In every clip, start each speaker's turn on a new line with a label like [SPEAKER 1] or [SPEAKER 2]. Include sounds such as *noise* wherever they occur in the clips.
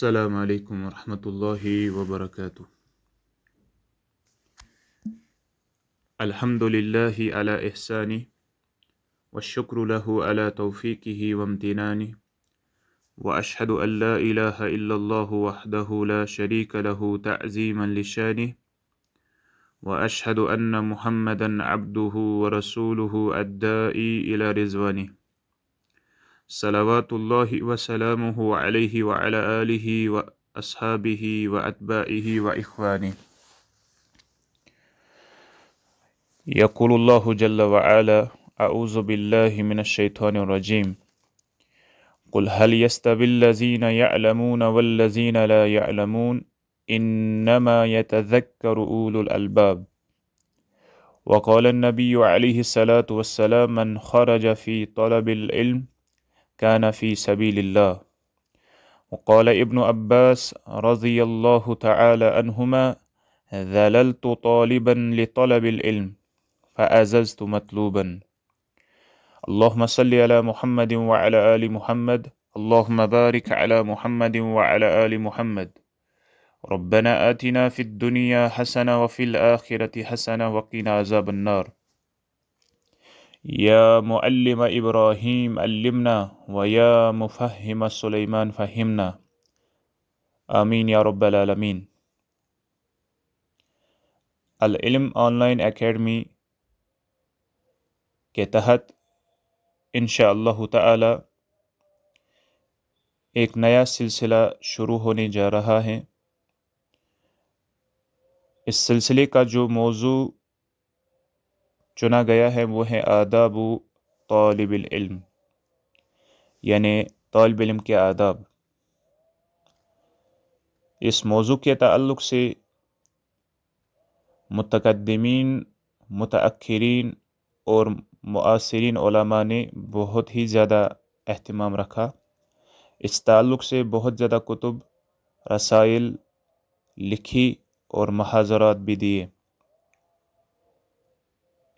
[SPEAKER 1] السلام عليكم ورحمة الله وبركاته الحمد لله على إحسانه والشكر له على توفيقه وامتنانه وأشهد أن لا إله إلا الله وحده لا شريك له تعزيما لشانه وأشهد أن محمدا عبده ورسوله الدائي إلى رزوانه صلوات الله وسلامه عليه وعلى آله وأصحابه وأتباعه وإخوانه يقول الله جل وعلا أعوذ بالله من الشيطان الرجيم قل هل يستوي الذين يعلمون والذين لا يعلمون إنما يتذكر أولو الألباب وقال النبي عليه الصلاة والسلام من خرج في طلب العلم كان في سبيل الله وقال ابن عباس رضي الله تعالى عنهما ذللت طالبا لطلب العلم فأززت مطلوبا اللهم صل على محمد وعلى آل محمد اللهم بارك على محمد وعلى آل محمد ربنا آتنا في الدنيا حسنة وفي الآخرة حسنة وقنا عذاب النار या मल्लम इब्राहिम अलमना व या मुफ़हम सलेमान फ़हमना आमीन या रबालमीन अलम ऑनलाइन एकेडमी के तहत इन ताला एक नया सिलसिला शुरू होने जा रहा है इस सिलसिले का जो मौजू चुना गया है वो है आदाब तलबिल्म यानि तलबिल्म के आदाब इस मौजू के तल्ल से मतकदमीन मतअखरीन और मुआसरीन ने बहुत ही ज़्यादा अहतमाम रखा इस ताल्लुक़ से बहुत ज़्यादा कुतुब रसाइल लिखी और महाजरात भी दिए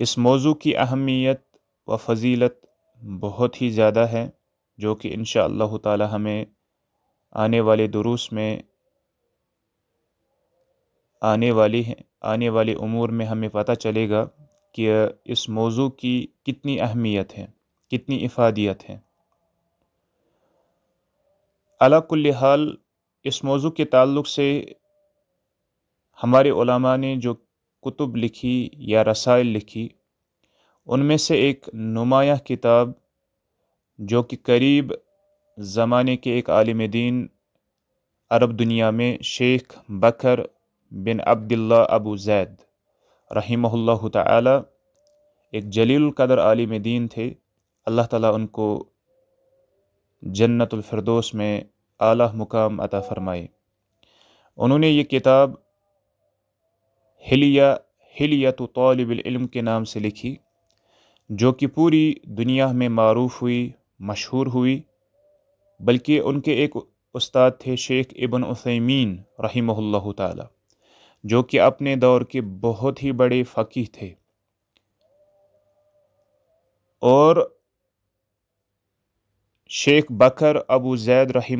[SPEAKER 1] इस मौजू की अहमियत व फजीलत बहुत ही ज़्यादा है जो कि इन ताला हमें आने वाले दुरुस में आने वाली है आने वाले उमूर में हमें पता चलेगा कि इस मौजू की कितनी अहमियत है कितनी इफ़ादियत है अलाकुल्ल हाल इस मौजू के ताल्लुक से हमारे ने जो कुतुब लिखी या रसायल लिखी उनमें से एक नुमाया किताब जो कि करीब ज़माने के एक आलिम दीन अरब दुनिया में शेख बकर बिन अब्दुल्ला अबू जैद रहीमल्ला ताली एक जलील कदर आलिम दीन थे अल्लाह ताला उनको जन्नतफरदोस में आला मुकाम अता फ़रमाए उन्होंने ये किताब हिलिया हिलियत तालब के नाम से लिखी जो कि पूरी दुनिया में मरूफ़ हुई मशहूर हुई बल्कि उनके एक उस्ताद थे शेख इबन उसमीन रही ताली जो कि अपने दौर के बहुत ही बड़े फ़कीह थे और शेख बकर अबू जैद रही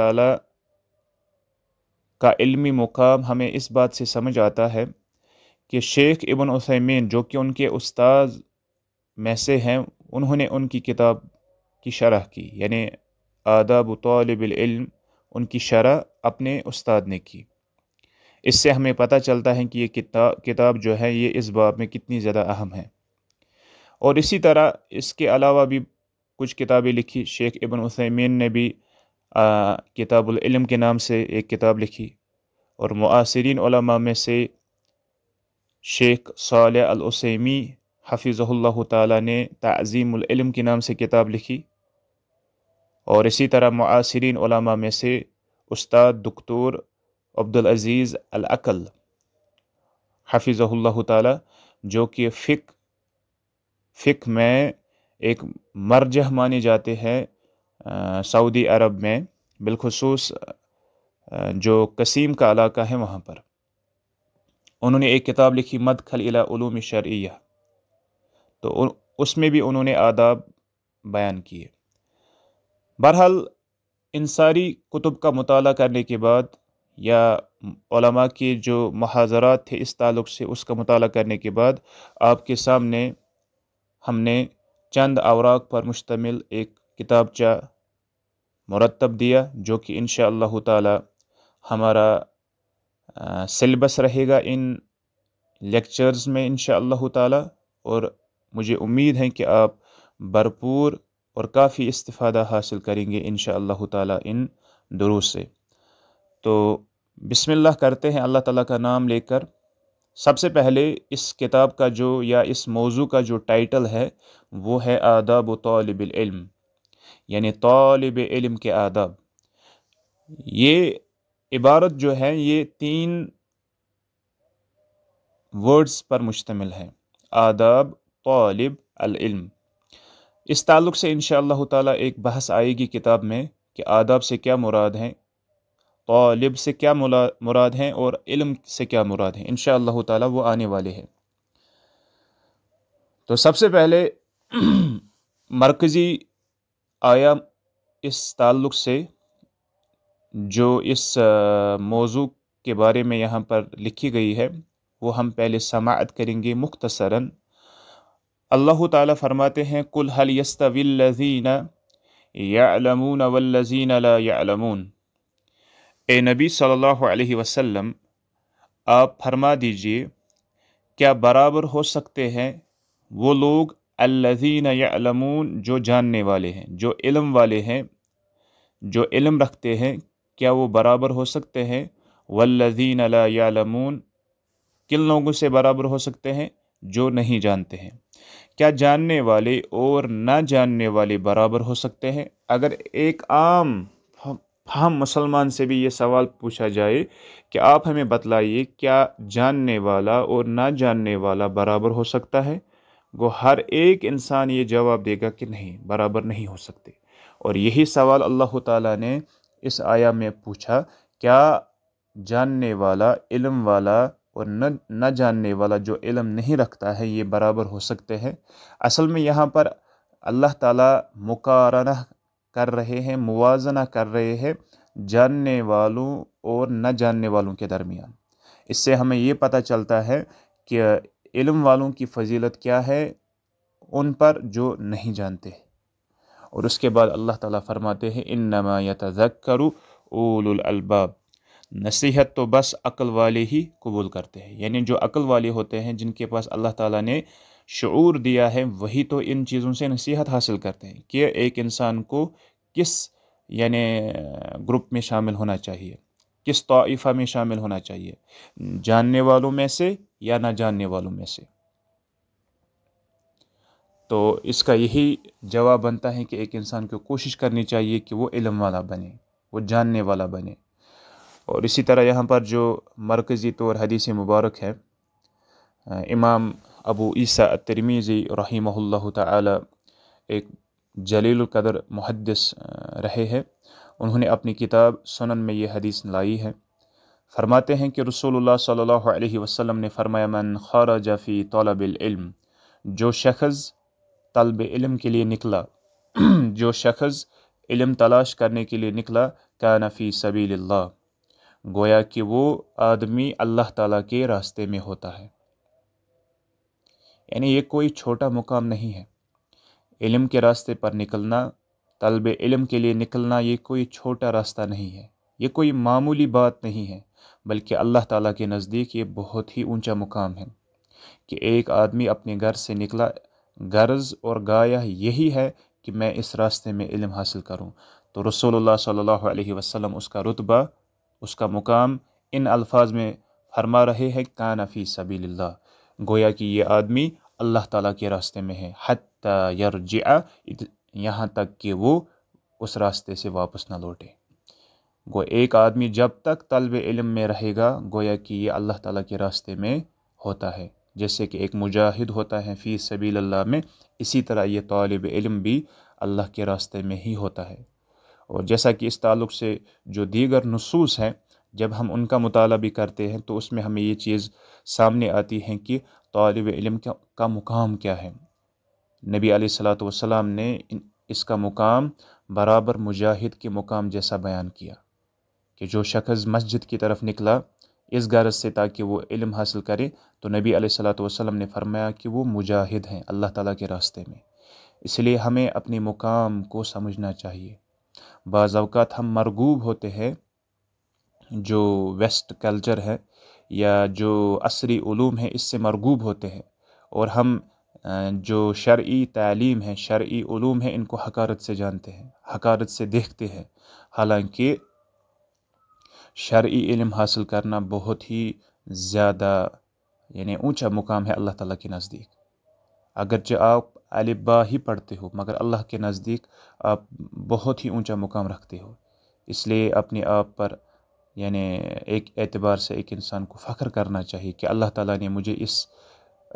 [SPEAKER 1] ताली का इल्मी मुकाम हमें इस बात से समझ आता है कि शेख इबन उसैमीन जो कि उनके उस्ताद में से हैं उन्होंने उनकी किताब की शरह की यानी आदाब तलबिल्म उनकी शरह अपने उस्ताद ने की इससे हमें पता चलता है कि ये किताब किताब जो है ये इस बाब में कितनी ज़्यादा अहम है और इसी तरह इसके अलावा भी कुछ किताबें लिखी शेख इबन उसैमीन ने भी किताबुल इल्म के नाम से एक किताब लिखी और मुआसरीन में से शेख साल अलसैमी हफिज़ल्ला ताली ने तज़ीम के नाम से किताब लिखी और इसी तरह मुआसरीन में से उस्ताद दकतूर अब्दुलज़ीज़ अलअल हफिज़ल्ला ताली जो कि फ़िक फ़िक में एक मरजह माने जाते हैं सऊदी अरब में बिलखसूस जो कसीम का इलाका है वहाँ पर उन्होंने एक किताब लिखी खल इलाम शर्या तो उसमें भी उन्होंने आदाब बयान किए बहरहाल इन सारी कुतुब का मताल करने के बाद या के जो महाजरात थे इस ताल्लुक़ से उसका मताल करने के बाद आपके सामने हमने चंद अवराक पर मुश्तमिल एक किताबचा मुरतब दिया जो कि इन ताला हमारा सिलेबस रहेगा इन लेक्चर्स में इन ताला और मुझे उम्मीद है कि आप भरपूर और काफ़ी इस्ता हासिल करेंगे इन ताला इन दरूस से तो बिस्मिल्लाह करते हैं अल्लाह ताला का नाम लेकर सबसे पहले इस किताब का जो या इस मौजू का जो टाइटल है वो है आदाब तलब यानी तालब इलम के आदाब ये इबारत जो है ये तीन वर्ड्स पर मुश्तमिल है आदाब तालब अलम इस ताल्लुक़ से इन ताला एक बहस आएगी किताब में कि आदाब से क्या मुराद हैं तालब से क्या मुराद हैं और इल्म से क्या मुराद हैं इन ताला वो आने वाले हैं तो सबसे पहले *clears throat* मरकज़ी आया इस ताल्लुक़ से जो इस मौजू के बारे में यहाँ पर लिखी गई है वो हम पहले समात करेंगे मुख्तसरा अल्लाह ताला फरमाते हैं कुल हल यस्तवीन यामून वल्लज़ीन ला ए नबी सल्लल्लाहु अलैहि वसल्लम आप फरमा दीजिए क्या बराबर हो सकते हैं वो लोग अल्लजीन यालमून जो जानने वाले हैं जो इल्म वाले हैं जो इल्म रखते हैं क्या वो बराबर हो सकते हैं वल्लजीन यालमून किन लोगों से बराबर हो सकते हैं जो नहीं जानते हैं क्या जानने वाले और ना जानने वाले बराबर हो सकते हैं अगर एक आम हम मुसलमान से भी ये सवाल पूछा जाए कि आप हमें बतलाइए क्या जानने वाला और ना जानने वाला बराबर हो सकता है वो हर एक इंसान ये जवाब देगा कि नहीं बराबर नहीं हो सकते और यही सवाल अल्लाह ताला ने इस आया में पूछा क्या जानने वाला इल्म वाला और न न जानने वाला जो इल्म नहीं रखता है ये बराबर हो सकते हैं असल में यहाँ पर अल्लाह ताला मुकारना कर रहे हैं मुवाजना कर रहे हैं जानने वालों और न जानने वालों के दरमियान इससे हमें ये पता चलता है कि इल्म वालों की फजीलत क्या है उन पर जो नहीं जानते और उसके बाद अल्लाह ताला फरमाते हैं इन नमायत करो उलबाब नसीहत तो बस अक़ल वाले ही कबूल करते हैं यानी जो अक़ल वाले होते हैं जिनके पास अल्लाह ताला ने शूर दिया है वही तो इन चीज़ों से नसीहत हासिल करते हैं कि एक इंसान को किस यानि ग्रुप में शामिल होना चाहिए किस तोहफ़ा में शामिल होना चाहिए जानने वालों में से या ना जानने वालों में से तो इसका यही जवाब बनता है कि एक इंसान को कोशिश करनी चाहिए कि वो इलम वाला बने वो जानने वाला बने और इसी तरह यहाँ पर जो मरकज़ी तौर तो हदीसी मुबारक है इमाम अबू ईसा तरमीजी रही तक जलील कदर मुहदस रहे हैं उन्होंने अपनी किताब सुनन में ये हदीस लाई है फरमाते हैं कि रसूल सल्लल्लाहु वसम ने फरमाया मन खार जफ़ी तलबिल्म जो शख्स तलब इल्म के लिए निकला *clears throat* जो शख्स इल्म तलाश करने के लिए निकला का नफ़ी सबील्ला गोया कि वो आदमी अल्लाह ताला के रास्ते में होता है यानी ये कोई छोटा मुकाम नहीं है इलम के रास्ते पर निकलना तलब इलम के लिए निकलना ये कोई छोटा रास्ता नहीं है ये कोई मामूली बात नहीं है बल्कि अल्लाह ताला के नज़दीक ये बहुत ही ऊंचा मुकाम है कि एक आदमी अपने घर से निकला गर्ज और गाया यही है कि मैं इस रास्ते में इलम हासिल करूँ तो रसोल्ला सल्लल्लाहु वसलम उसका रुतबा उसका मुकाम इन अल्फाज में फरमा रहे हैं कानफ़ी सबील गोया कि ये आदमी अल्लाह ताला के रास्ते में है हत हत्या यहाँ तक कि वो उस रास्ते से वापस ना लौटे गो एक आदमी जब तक तलब इलम में रहेगा गोया कि ये अल्लाह ताला के रास्ते में होता है जैसे कि एक मुजाहिद होता है फ़ी सबील अल्लाह में इसी तरह ये तालब इलम भी अल्लाह के रास्ते में ही होता है और जैसा कि इस ताल्लुक़ से जो दीगर नसूस हैं जब हम उनका मुताला भी करते हैं तो उसमें हमें ये चीज़ सामने आती है कि तालब इलम का मुकाम क्या है नबी सलात वसलाम ने इसका मुकाम बराबर मुजाहिद के मुकाम जैसा बयान किया कि जो शख्स मस्जिद की तरफ निकला इस गरज से ताकि वो इल्म हासिल करे तो नबी सलात वसलम ने फरमाया कि वो मुजाहिद हैं अल्लाह ताला के रास्ते में इसलिए हमें अपने मुकाम को समझना चाहिए बाज़ात हम मरगूब होते हैं जो वेस्ट कल्चर है या जो असरी ूम है इससे मरगूब होते हैं और हम जो शर्ई तालीम है शर्ई है इनको हकारत से जानते हैं हकारत से देखते हैं हालांकि शर्ई इलम हासिल करना बहुत ही ज़्यादा यानी ऊंचा मुकाम है अल्लाह ताला के नज़दीक अगरचे आप अलिबा ही पढ़ते हो मगर अल्लाह के नज़दीक आप बहुत ही ऊंचा मुकाम रखते हो इसलिए अपने आप पर यानी एक एतबार से एक इंसान को फ़ख्र करना चाहिए कि अल्लाह ताला ने मुझे इस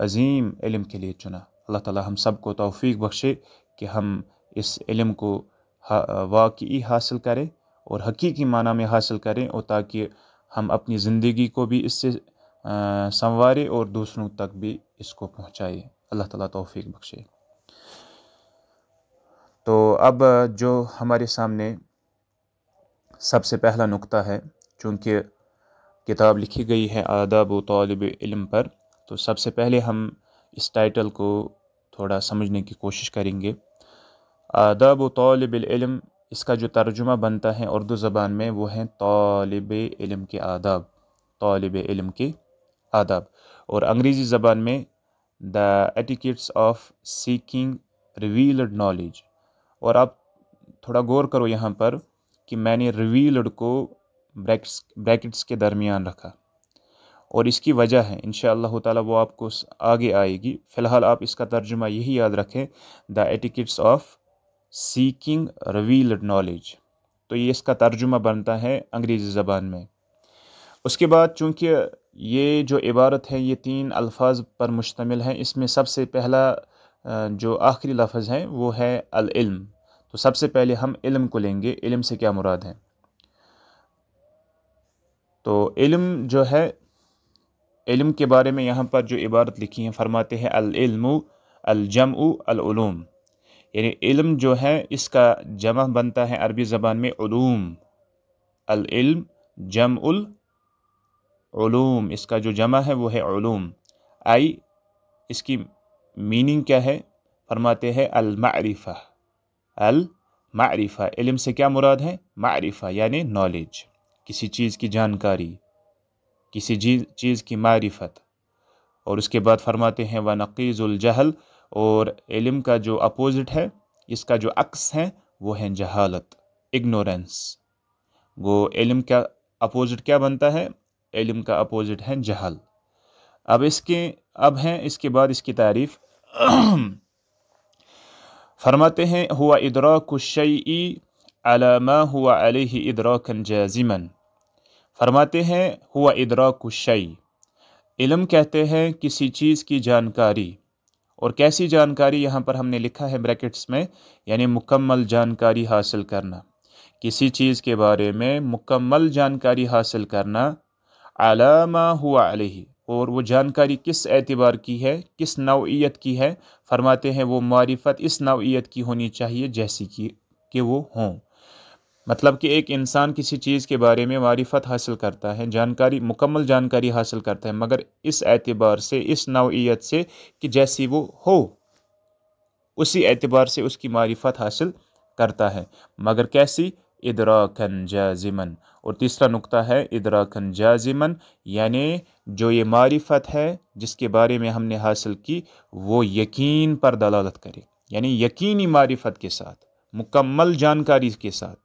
[SPEAKER 1] अजीम इलम के लिए चुना अल्लाह ताला हम सब को तौफीक बख्शे कि हम इस इलम को वाकई हासिल करें और हकीकी माना में हासिल करें और ताकि हम अपनी ज़िंदगी को भी इससे संवारें और दूसरों तक भी इसको पहुँचाएँ अल्लाह ताला तौफीक बख्शे तो अब जो हमारे सामने सबसे पहला नुक्ता है चूँकि किताब लिखी गई है आदाब व तलब इल्म पर तो सबसे पहले हम इस टाइटल को थोड़ा समझने की कोशिश करेंगे आदाब इलम इसका जो तर्जुमा बनता है उर्दू ज़बान में वो हैं तलब इलम के आदाब तौलब इलम के आदाब और अंग्रेज़ी ज़बान में the etiquettes of seeking revealed knowledge और आप थोड़ा गौर करो यहाँ पर कि मैंने रिवील्ड को ब्रैकेट्स ब्रैकेट्स के दरमियान रखा और इसकी वजह है इन ताला वो आपको आगे आएगी फ़िलहाल आप इसका तर्जुमा यही याद रखें the etiquettes of seeking revealed knowledge तो ये इसका तर्जुमा बनता है अंग्रेज़ी ज़बान में उसके बाद चूँकि ये जो इबारत है ये तीन अल्फाज पर मुश्तमिल है इसमें सबसे पहला जो आखिरी लफज है वो है इल्म तो सबसे पहले हम इल्म को लेंगे इल्म से क्या मुराद है तो इल्म जो है इल्म के बारे में यहाँ पर जो इबारत लिखी है फरमाते हैं अलमु अलजम अलूम यानी इल्म जो है इसका जमा बनता है अरबी ज़बान में उलूम अलम जम उलूम इसका जो जमा है वो है उलूम आई इसकी मीनिंग क्या है फरमाते हैं अलमारिफ़ा अलमारिफ़ा इल्म से क्या मुराद है मारिफ़ा यानी नॉलेज किसी चीज़ की जानकारी किसी चीज़ की मारिफत और उसके बाद फरमाते हैं व नक़ीज़ुलजहल और इलम का जो अपोज़िट है इसका जो अक्स है वो है जहालत इग्नोरेंस वो इलम का अपोज़िट क्या बनता है इलम का अपोज़िट है जहल अब इसके अब हैं इसके बाद इसकी तारीफ़ *clears throat* फरमाते हैं हुआ इदरा शई अलमा हुआ अलह कन जाजिमन फरमाते हैं हुआ कुशई इलम कहते हैं किसी चीज़ की जानकारी और कैसी जानकारी यहाँ पर हमने लिखा है ब्रैकेट्स में यानी मुकम्मल जानकारी हासिल करना किसी चीज़ के बारे में मुकम्मल जानकारी हासिल करना आलामा हुआ अलही और वो जानकारी किस एतबार की है किस नौीयत की है फरमाते हैं वो मारिफत इस नौीयत की होनी चाहिए जैसी कि वो हों मतलब कि एक इंसान किसी चीज़ के बारे में मारिफत हासिल करता है जानकारी मुकम्मल जानकारी हासिल करता है मगर इस एतबार से इस नौीयत से कि जैसी वो हो उसी एतबार से उसकी मारिफत हासिल करता है मगर कैसी इदराकन जाजिमन और तीसरा नुक्ता है इदराकन जाजिमन यानि जो ये मारिफत है जिसके बारे में हमने हासिल की वो यकीन पर दलालत करे यानी यकीनी मारिफत के साथ मुकम्मल जानकारी के साथ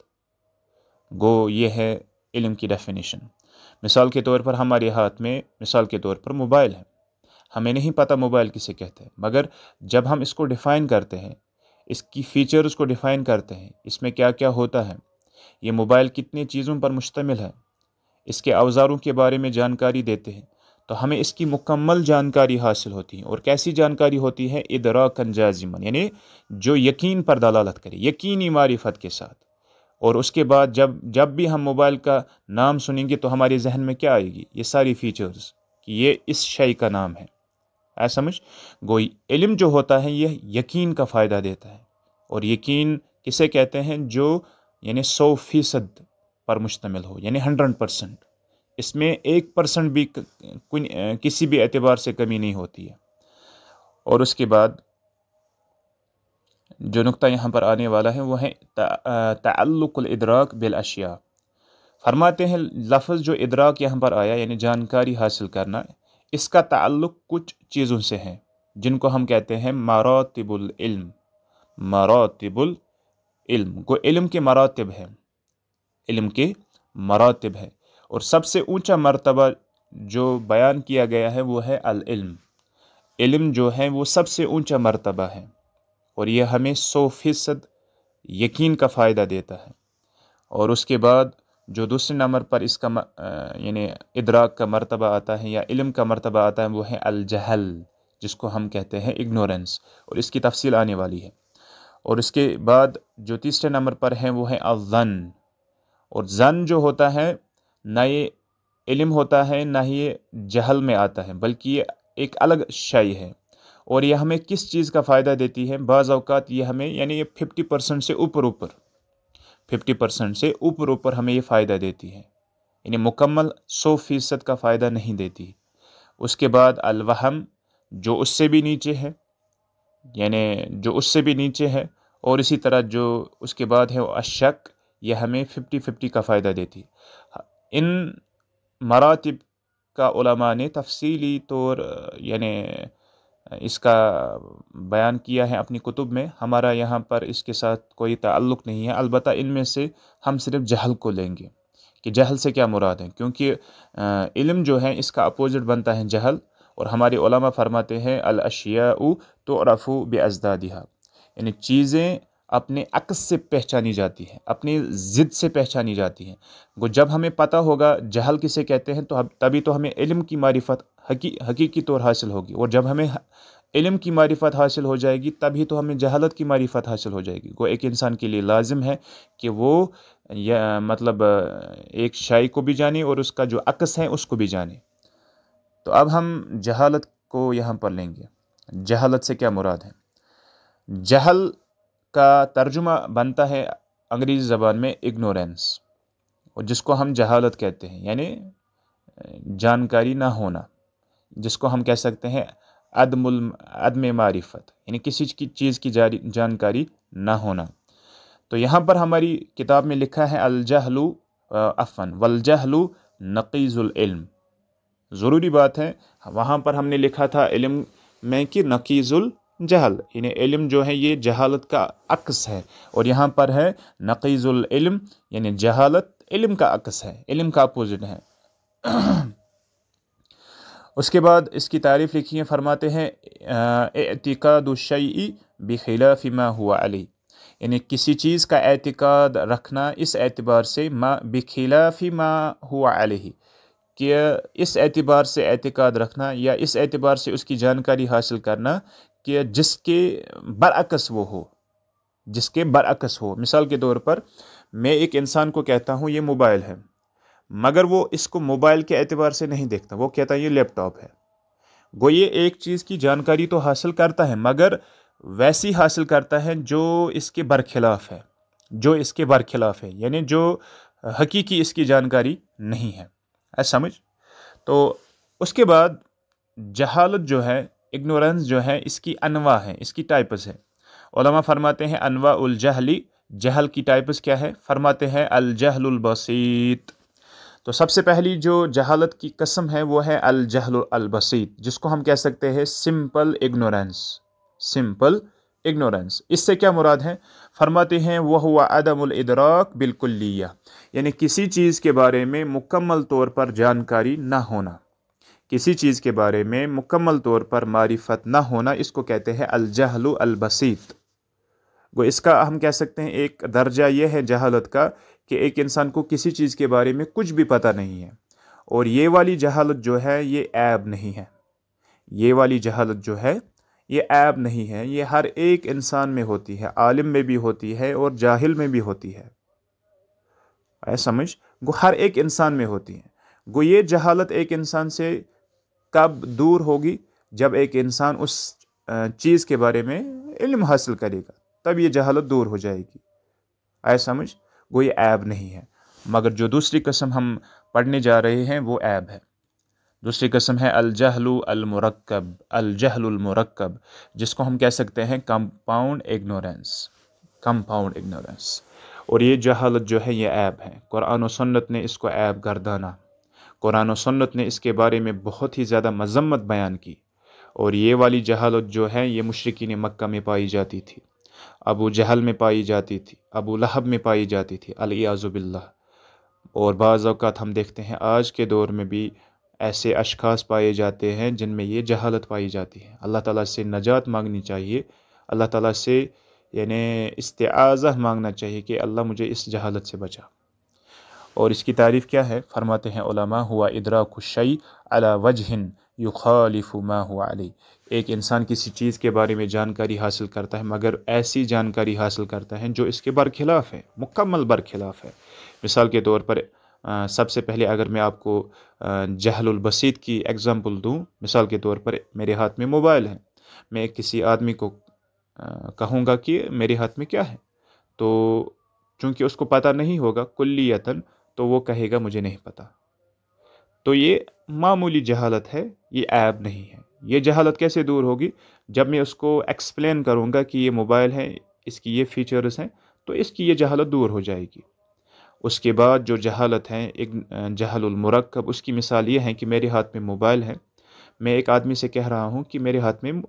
[SPEAKER 1] गो ये है इलम की डेफिनेशन मिसाल के तौर पर हमारे हाथ में मिसाल के तौर पर मोबाइल है हमें नहीं पता मोबाइल किसे कहते हैं मगर जब हम इसको डिफ़ाइन करते हैं इसकी फ़ीचर्स को डिफ़ाइन करते हैं इसमें क्या क्या होता है ये मोबाइल कितने चीज़ों पर मुश्तमिल है इसके अवजारों के बारे में जानकारी देते हैं तो हमें इसकी मुकम्मल जानकारी हासिल होती है और कैसी जानकारी होती है इदरा कंजाजिमन यानी जो यकीन पर दलालत करे यकीनी मारीफत के साथ और उसके बाद जब जब भी हम मोबाइल का नाम सुनेंगे तो हमारे जहन में क्या आएगी ये सारी फीचर्स कि ये इस शय का नाम है ऐसा समझ गोई इलम जो होता है यह यकीन का फ़ायदा देता है और यकीन किसे कहते हैं जो यानी सौ फीसद पर मुश्तमिल हो यानी हंड्रेड परसेंट इसमें एक परसेंट भी किसी भी एतबार से कमी नहीं होती है और उसके बाद जो नुक्ता यहाँ पर आने वाला है वह है बिल अशिया फरमाते हैं लफ्ज़ जो इदराक यहाँ पर आया यानी जानकारी हासिल करना इसका ताल्लुक़ कुछ चीज़ों से है जिनको हम कहते हैं मरातबुल्म मरातबुल इल्म को इल्म के मरातब है इल्म के मरातब है और सबसे ऊंचा मरतबा जो बयान किया गया है वो है अल इल्म इल्म जो है वो सबसे ऊंचा मरतबा है और यह हमें सौ फ़ीसद यकीन का फ़ायदा देता है और उसके बाद जो दूसरे नंबर पर इसका यानी इदराक का मरतबा आता है या इल्म का मरतबा आता है वो है अलजहल जिसको हम कहते हैं इग्नोरेंस और इसकी तफसील आने वाली है और इसके बाद जो तीसरे नंबर पर है वो है अज़न और जन जो होता है ना ये इल्म होता है ना ही ये जहल में आता है बल्कि ये एक अलग शय है और यह हमें किस चीज़ का फ़ायदा देती है बाज़ अवकात ये हमें यानी ये फिफ्टी परसेंट से ऊपर ऊपर फिफ्टी परसेंट से ऊपर ऊपर हमें ये फ़ायदा देती है यानी मुकम्मल सौ फ़ीसद का फ़ायदा नहीं देती उसके बाद अलवहम जो उससे भी नीचे है यानी जो उससे भी नीचे है और इसी तरह जो उसके बाद है अशक यह हमें फिफ्टी फिफ्टी का फ़ायदा देती इन मरातब का ने तफसीली तौर यानी इसका बयान किया है अपनी कुतुब में हमारा यहाँ पर इसके साथ कोई ताल्लुक़ नहीं है अलबत् इनमें से हम सिर्फ जहल को लेंगे कि जहल से क्या मुराद है क्योंकि इल्म जो है इसका अपोजिट बनता है जहल और हमारे ओलमा फरमाते हैं अशिया तो रफ़ू बेअजदादिहा यानी चीज़ें अपने अक्स से पहचानी जाती है अपनी ज़िद से पहचानी जाती हैं वो जब हमें पता होगा जहल किसे कहते हैं तो तभी तो हमें इल्म की मारिफत हकी हकीकी तौर हासिल होगी और जब हमें इलम की मारिफत हासिल हो जाएगी तभी तो हमें जहालत की मारिफत हासिल हो जाएगी वो एक इंसान के लिए लाजिम है कि वो या मतलब एक शाई को भी जाने और उसका जो अक्स है उसको भी जाने तो अब हम जहालत को यहाँ पर लेंगे जहालत से क्या मुराद है जहल का तर्जुमा बनता है अंग्रेज़ी ज़बान में इग्नोरेंस और जिसको हम जहालत कहते हैं यानी जानकारी ना होना जिसको हम कह सकते हैं अदमुल अदम मारिफत यानी किसी की चीज़ की जारी जानकारी ना होना तो यहाँ पर हमारी किताब में लिखा है अलजहलू अफ़न वलजहलू नकीज़ुलम ज़रूरी बात है वहाँ पर हमने लिखा था इलम में कि नकीज़ुल जहल यानी इलम जो है ये जहालत का अक्स है और यहाँ पर है नकीज़ुल्म यानी जहालत इलम का अक्स है इलम का अपोजिट है उसके बाद इसकी तारीफ़ लिखी है फरमाते हैं एतिकादुशई बिखिला फ़िमा हुआ अली यानी किसी चीज़ का एतिकाद रखना इस एतबार से माँ बिखिला फ़िमा हुआ अली कि इस एतबार से एतिकाद रखना या इस एतबार से उसकी जानकारी हासिल करना कि जिसके बरअक्स वो हो जिसके बरअकस हो मिसाल के तौर पर मैं एक इंसान को कहता हूँ ये मोबाइल है मगर वो इसको मोबाइल के एतबार से नहीं देखता वो कहता है ये लैपटॉप है वो ये एक चीज़ की जानकारी तो हासिल करता है मगर वैसी हासिल करता है जो इसके बरखिलाफ़ है जो इसके बरखिलाफ़ है यानी जो हकीकी इसकी जानकारी नहीं है ऐसा समझ तो उसके बाद जहालत जो है इग्नोरेंस जो है इसकी अनवा है इसकी टाइप्स है ओलमा फरमाते हैं अनवा उलजहली जहल की टाइप्स क्या है फरमाते हैं अलजहलबसीत तो सबसे पहली जो जहालत की कसम है वो है अल जहल अलबसीत जिसको हम कह सकते हैं सिंपल इग्नोरेंस सिंपल इग्नोरेंस इससे क्या मुराद है फरमाते हैं वह हुआ अदम बिल्कुल लिया यानी किसी चीज़ के बारे में मुकम्मल तौर पर जानकारी ना होना किसी चीज़ के बारे में मुकम्मल तौर पर मारिफत ना होना इसको कहते हैं अलजहल अलबसीत वो इसका हम कह सकते हैं एक दर्जा यह है जहालत का कि एक इंसान को किसी चीज़ के बारे में कुछ भी पता नहीं है और ये वाली जहालत जो है ये ऐब नहीं है ये वाली जहालत जो है ये ऐब नहीं है ये हर एक इंसान में होती है आलिम में भी होती है और जाहिल में भी होती है आया समझ गो हर एक इंसान में होती है गो ये जहालत एक इंसान से कब दूर होगी जब एक इंसान उस चीज़ के बारे में इल्म हासिल करेगा तब ये जहालत दूर हो जाएगी आया समझ कोई ऐब नहीं है मगर जो दूसरी कसम हम पढ़ने जा रहे हैं वो ऐब है दूसरी कसम है अलजहलु अल अलजहलमरकब जिसको हम कह सकते हैं कंपाउंड इग्नोरेंस कंपाउंड इग्नोरेंस और ये जहालत जो है ये ऐब है कुरान और सन्नत ने इसको ऐब गर्दाना कुरान और सन्नत ने इसके बारे में बहुत ही ज़्यादा मजम्मत बयान की और ये वाली जहालत जो है ये मशरकिन मक्का में पाई जाती थी अबू जहल में पाई जाती थी अबू लहब में पाई जाती थी अलियाज़ुबिल्ला और बाज़ अवकात हम देखते हैं आज के दौर में भी ऐसे अशखास पाए जाते हैं जिनमें ये जहालत पाई जाती है अल्लाह ताला से नजात मांगनी चाहिए अल्लाह ताला से यानी इस्तेज़ा मांगना चाहिए कि अल्लाह मुझे इस जहालत से बचा और इसकी तारीफ़ क्या है फरमाते हैं ओलमा हुआ खुशई अला वजहन युखालिफुमा हुआ अली एक इंसान किसी चीज़ के बारे में जानकारी हासिल करता है मगर ऐसी जानकारी हासिल करता है जो इसके बरखिलाफ़ है मुकम्मल बरखिलाफ़ है मिसाल के तौर पर आ, सबसे पहले अगर मैं आपको जहलबसीत की एग्ज़ाम्पल दूँ मिसाल के तौर पर मेरे हाथ में मोबाइल है मैं किसी आदमी को कहूँगा कि मेरे हाथ में क्या है तो चूँकि उसको पता नहीं होगा कुल्लियतन तो वो कहेगा मुझे नहीं पता तो ये मामूली जहालत है ये ऐप नहीं है ये जहालत कैसे दूर होगी जब मैं उसको एक्सप्लेन करूँगा कि ये मोबाइल है इसकी ये फीचर्स हैं तो इसकी ये जहालत दूर हो जाएगी उसके बाद जो जहालत है एक जहलमरकब उसकी मिसाल ये है कि मेरे हाथ में मोबाइल है मैं एक आदमी से कह रहा हूँ कि मेरे हाथ में आ,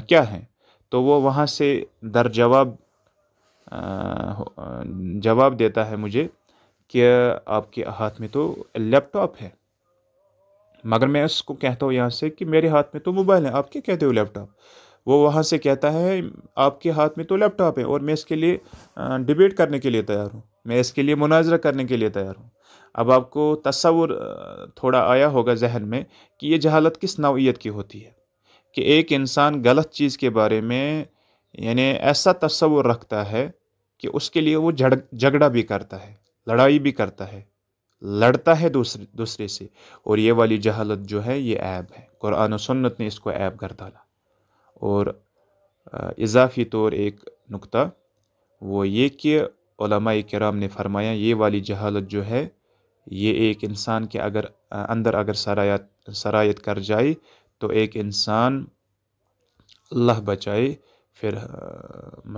[SPEAKER 1] क्या है तो वो वहाँ से दर जवाब जवाब देता है मुझे कि आपके हाथ में तो लैपटॉप है मगर मैं उसको कहता हूँ यहाँ से कि मेरे हाथ में तो मोबाइल है आप क्या कहते हो लैपटॉप वो वहाँ से कहता है आपके हाथ में तो लैपटॉप है और मैं इसके लिए डिबेट करने के लिए तैयार हूँ मैं इसके लिए मुनाजरा करने के लिए तैयार हूँ अब आपको तस्वुर थोड़ा आया होगा जहन में कि ये जहालत किस नौीयत की होती है कि एक इंसान गलत चीज़ के बारे में यानी ऐसा तस्वुर रखता है कि उसके लिए वो झगड़ा भी करता है लड़ाई भी करता है लड़ता है दूसरे दूसरे से और ये वाली जहालत जो है ये ऐब है कुरान सन्नत ने इसको ऐब कर डाला और इजाफी तौर एक नुक्ता वो ये कि कराम ने फरमाया ये वाली जहालत जो है ये एक इंसान के अगर अंदर अगर सरायत सरायत कर जाए तो एक इंसान अल्लाह बचाए फिर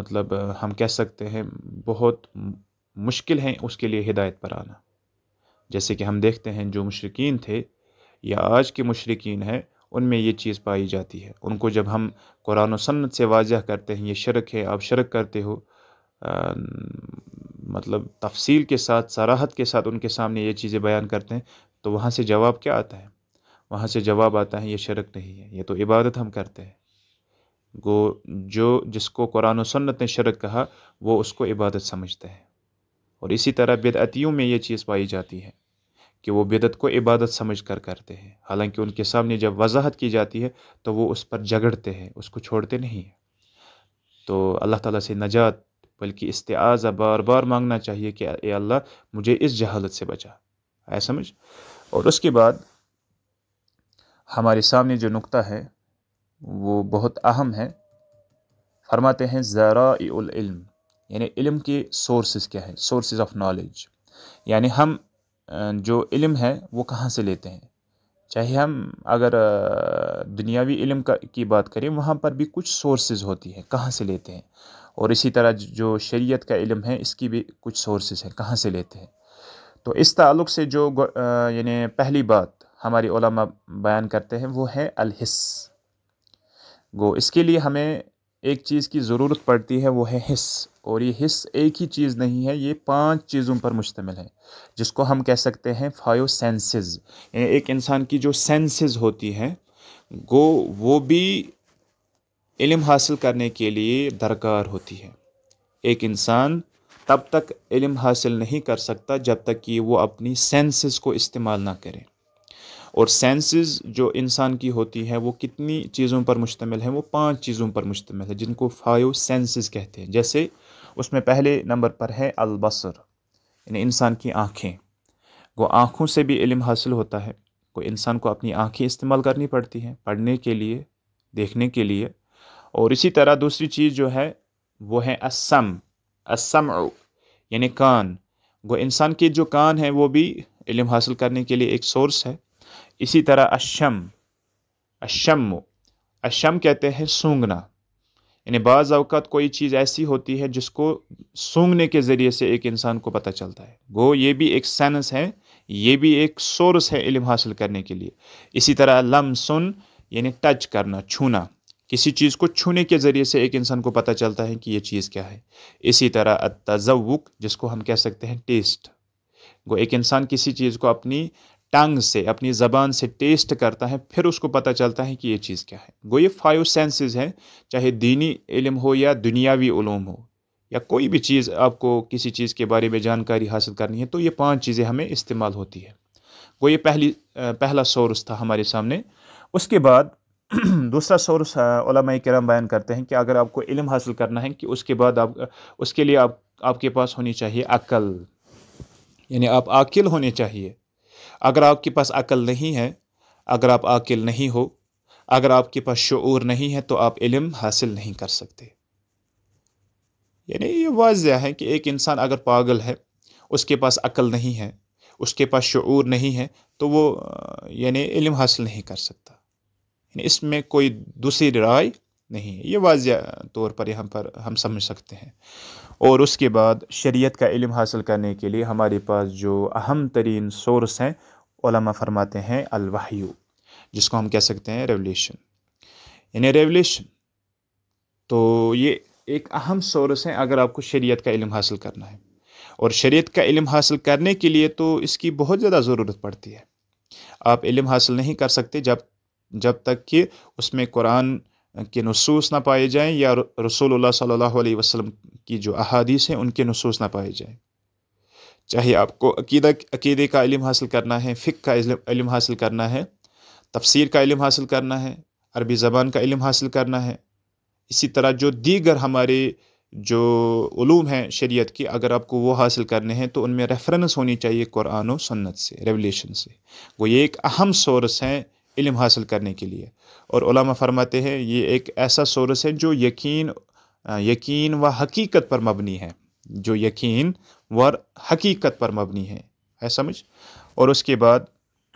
[SPEAKER 1] मतलब हम कह सकते हैं बहुत मुश्किल हैं उसके लिए हिदायत पर आना जैसे कि हम देखते हैं जो मशरकिन थे या आज के मशरकिन हैं उनमें ये चीज़ पाई जाती है उनको जब हम कुरान सन्नत से वाजह करते हैं ये शरक है आप शरक करते हो आ, मतलब तफसील के साथ सराहत के साथ उनके सामने ये चीज़ें बयान करते हैं तो वहाँ से जवाब क्या आता है वहाँ से जवाब आता है ये शरक नहीं है ये तो इबादत हम करते हैं गो जो जिसको कुरान सन्नत ने शरक कहा वो उसको इबादत समझते हैं और इसी तरह बेदअतियों में ये चीज़ पाई जाती है कि वो बेदत को इबादत समझ कर करते हैं हालांकि उनके सामने जब वजाहत की जाती है तो वो उस पर झगड़ते हैं उसको छोड़ते नहीं हैं तो अल्लाह ताला से नजात बल्कि इस्तेज़ा बार बार मांगना चाहिए कि ए अल्लाह मुझे इस जहालत से बचा आया समझ और उसके बाद हमारे सामने जो नुकता है वो बहुत अहम है फरमाते हैं ज़राइल्म यानी इल्म के सोर्सेज क्या है सोर्सेज ऑफ नॉलेज यानी हम जो इल्म है वो कहाँ से लेते हैं चाहे हम अगर दुनियावी इल्म की बात करें वहाँ पर भी कुछ सोर्सेज होती हैं कहाँ से लेते हैं और इसी तरह जो शरीयत का इल्म है इसकी भी कुछ सोर्सेज हैं कहाँ से लेते हैं तो इस ताल्लुक़ से जो यानी पहली बात हमारी ओलमा बयान करते हैं वो है अलहिस गो इसके लिए हमें एक चीज़ की ज़रूरत पड़ती है वो है हिस और ये हिस एक ही चीज़ नहीं है ये पांच चीज़ों पर मुश्तमिल है जिसको हम कह सकते हैं फाइव सेंसेस एक इंसान की जो सेंसेस होती हैं वो वो भी इल्म हासिल करने के लिए दरकार होती है एक इंसान तब तक इल्म हासिल नहीं कर सकता जब तक कि वो अपनी सेंसेस को इस्तेमाल ना करे और सेंसेस जो इंसान की होती है वो कितनी चीज़ों पर मुश्तमिल है वो पांच चीज़ों पर मुश्तमिल है जिनको फाइव सेंसेस कहते हैं जैसे उसमें पहले नंबर पर है अलबसर यानी इंसान की आँखें वो आँखों से भी इलम हासिल होता है कोई इंसान को अपनी आँखें इस्तेमाल करनी पड़ती हैं पढ़ने के लिए देखने के लिए और इसी तरह दूसरी चीज़ जो है वो है असम असम यानी कान वो इंसान के जो कान है वो भी इलम हासिल करने के लिए एक सोर्स है इसी तरह अशम अशम अशम कहते हैं सूंघना यानी बाज़ अवकात कोई चीज़ ऐसी होती है जिसको सूंघने के ज़रिए से एक इंसान को पता चलता है गो ये भी एक सेंस है ये भी एक सोर्स है इल्म हासिल करने के लिए इसी तरह लम सुन यानी टच करना छूना किसी चीज़ को छूने के ज़रिए से एक इंसान को पता चलता है कि ये चीज़ क्या है इसी तरह तजवुक जिसको हम कह सकते हैं टेस्ट गो एक इंसान किसी चीज़ को अपनी टंग से अपनी ज़बान से टेस्ट करता है फिर उसको पता चलता है कि ये चीज़ क्या है गो ये फाइव सेंसेस हैं चाहे दीनी इलम हो या दुनियावी ूम हो या कोई भी चीज़ आपको किसी चीज़ के बारे में जानकारी हासिल करनी है तो ये पांच चीज़ें हमें इस्तेमाल होती है वो ये पहली पहला सोर्स था हमारे सामने उसके बाद *clears throat* दूसरा सोर्स कराम बयान करते हैं कि अगर आपको इलम हासिल करना है कि उसके बाद आप उसके लिए आप आपके पास होनी चाहिए अक्ल यानी आप आकिल होने चाहिए अगर आपके पास अकल नहीं है अगर आप आकिल नहीं हो अगर आपके पास शूर नहीं है तो आप इलम हासिल नहीं कर सकते यानी ये वाज है कि एक इंसान अगर पागल है उसके पास अकल नहीं है उसके पास शूर नहीं है तो वो यानी इलम हासिल नहीं कर सकता यानी इसमें कोई दूसरी राय नहीं है ये वाज तौर पर यहाँ पर हम समझ सकते हैं और उसके बाद शरीयत का इलम हासिल करने के लिए हमारे पास जो अहम तरीन सोर्स हैं ओलमा फरमाते हैं अलवाहयू जिसको हम कह सकते हैं रेवलेशन यानी रेवलेशन तो ये एक अहम सोर्स है अगर आपको शरीयत का इल्म हासिल करना है और शरीयत का इल्म हासिल करने के लिए तो इसकी बहुत ज़्यादा ज़रूरत पड़ती है आप इल्म हासिल नहीं कर सकते जब जब तक कि उसमें कुरान के नसूस ना पाए जाएँ या रसूल सल्ला वसलम की जो अहादीस हैं उनके नसूस ना पाए जाएँ चाहे आपको अकीदा अकीदे का इलम हासिल करना है फ़िक का इलम हासिल करना है तफसीर का इलम हासिल करना है अरबी ज़बान का इलम हासिल करना है इसी तरह जो दीगर हमारे जो ूम हैं शरीयत की अगर आपको वो हासिल करने हैं तो उनमें रेफरेंस होनी चाहिए कुरान और सन्नत से रेवलेशन से वो ये एक अहम सोर्स हैं इलम हासिल करने के लिए और फरमाते हैं ये एक ऐसा सोर्स है जो यकीन यकीन व हकीकत पर मबनी है जो यकीन वर हकीकत पर मबनी है है समझ और उसके बाद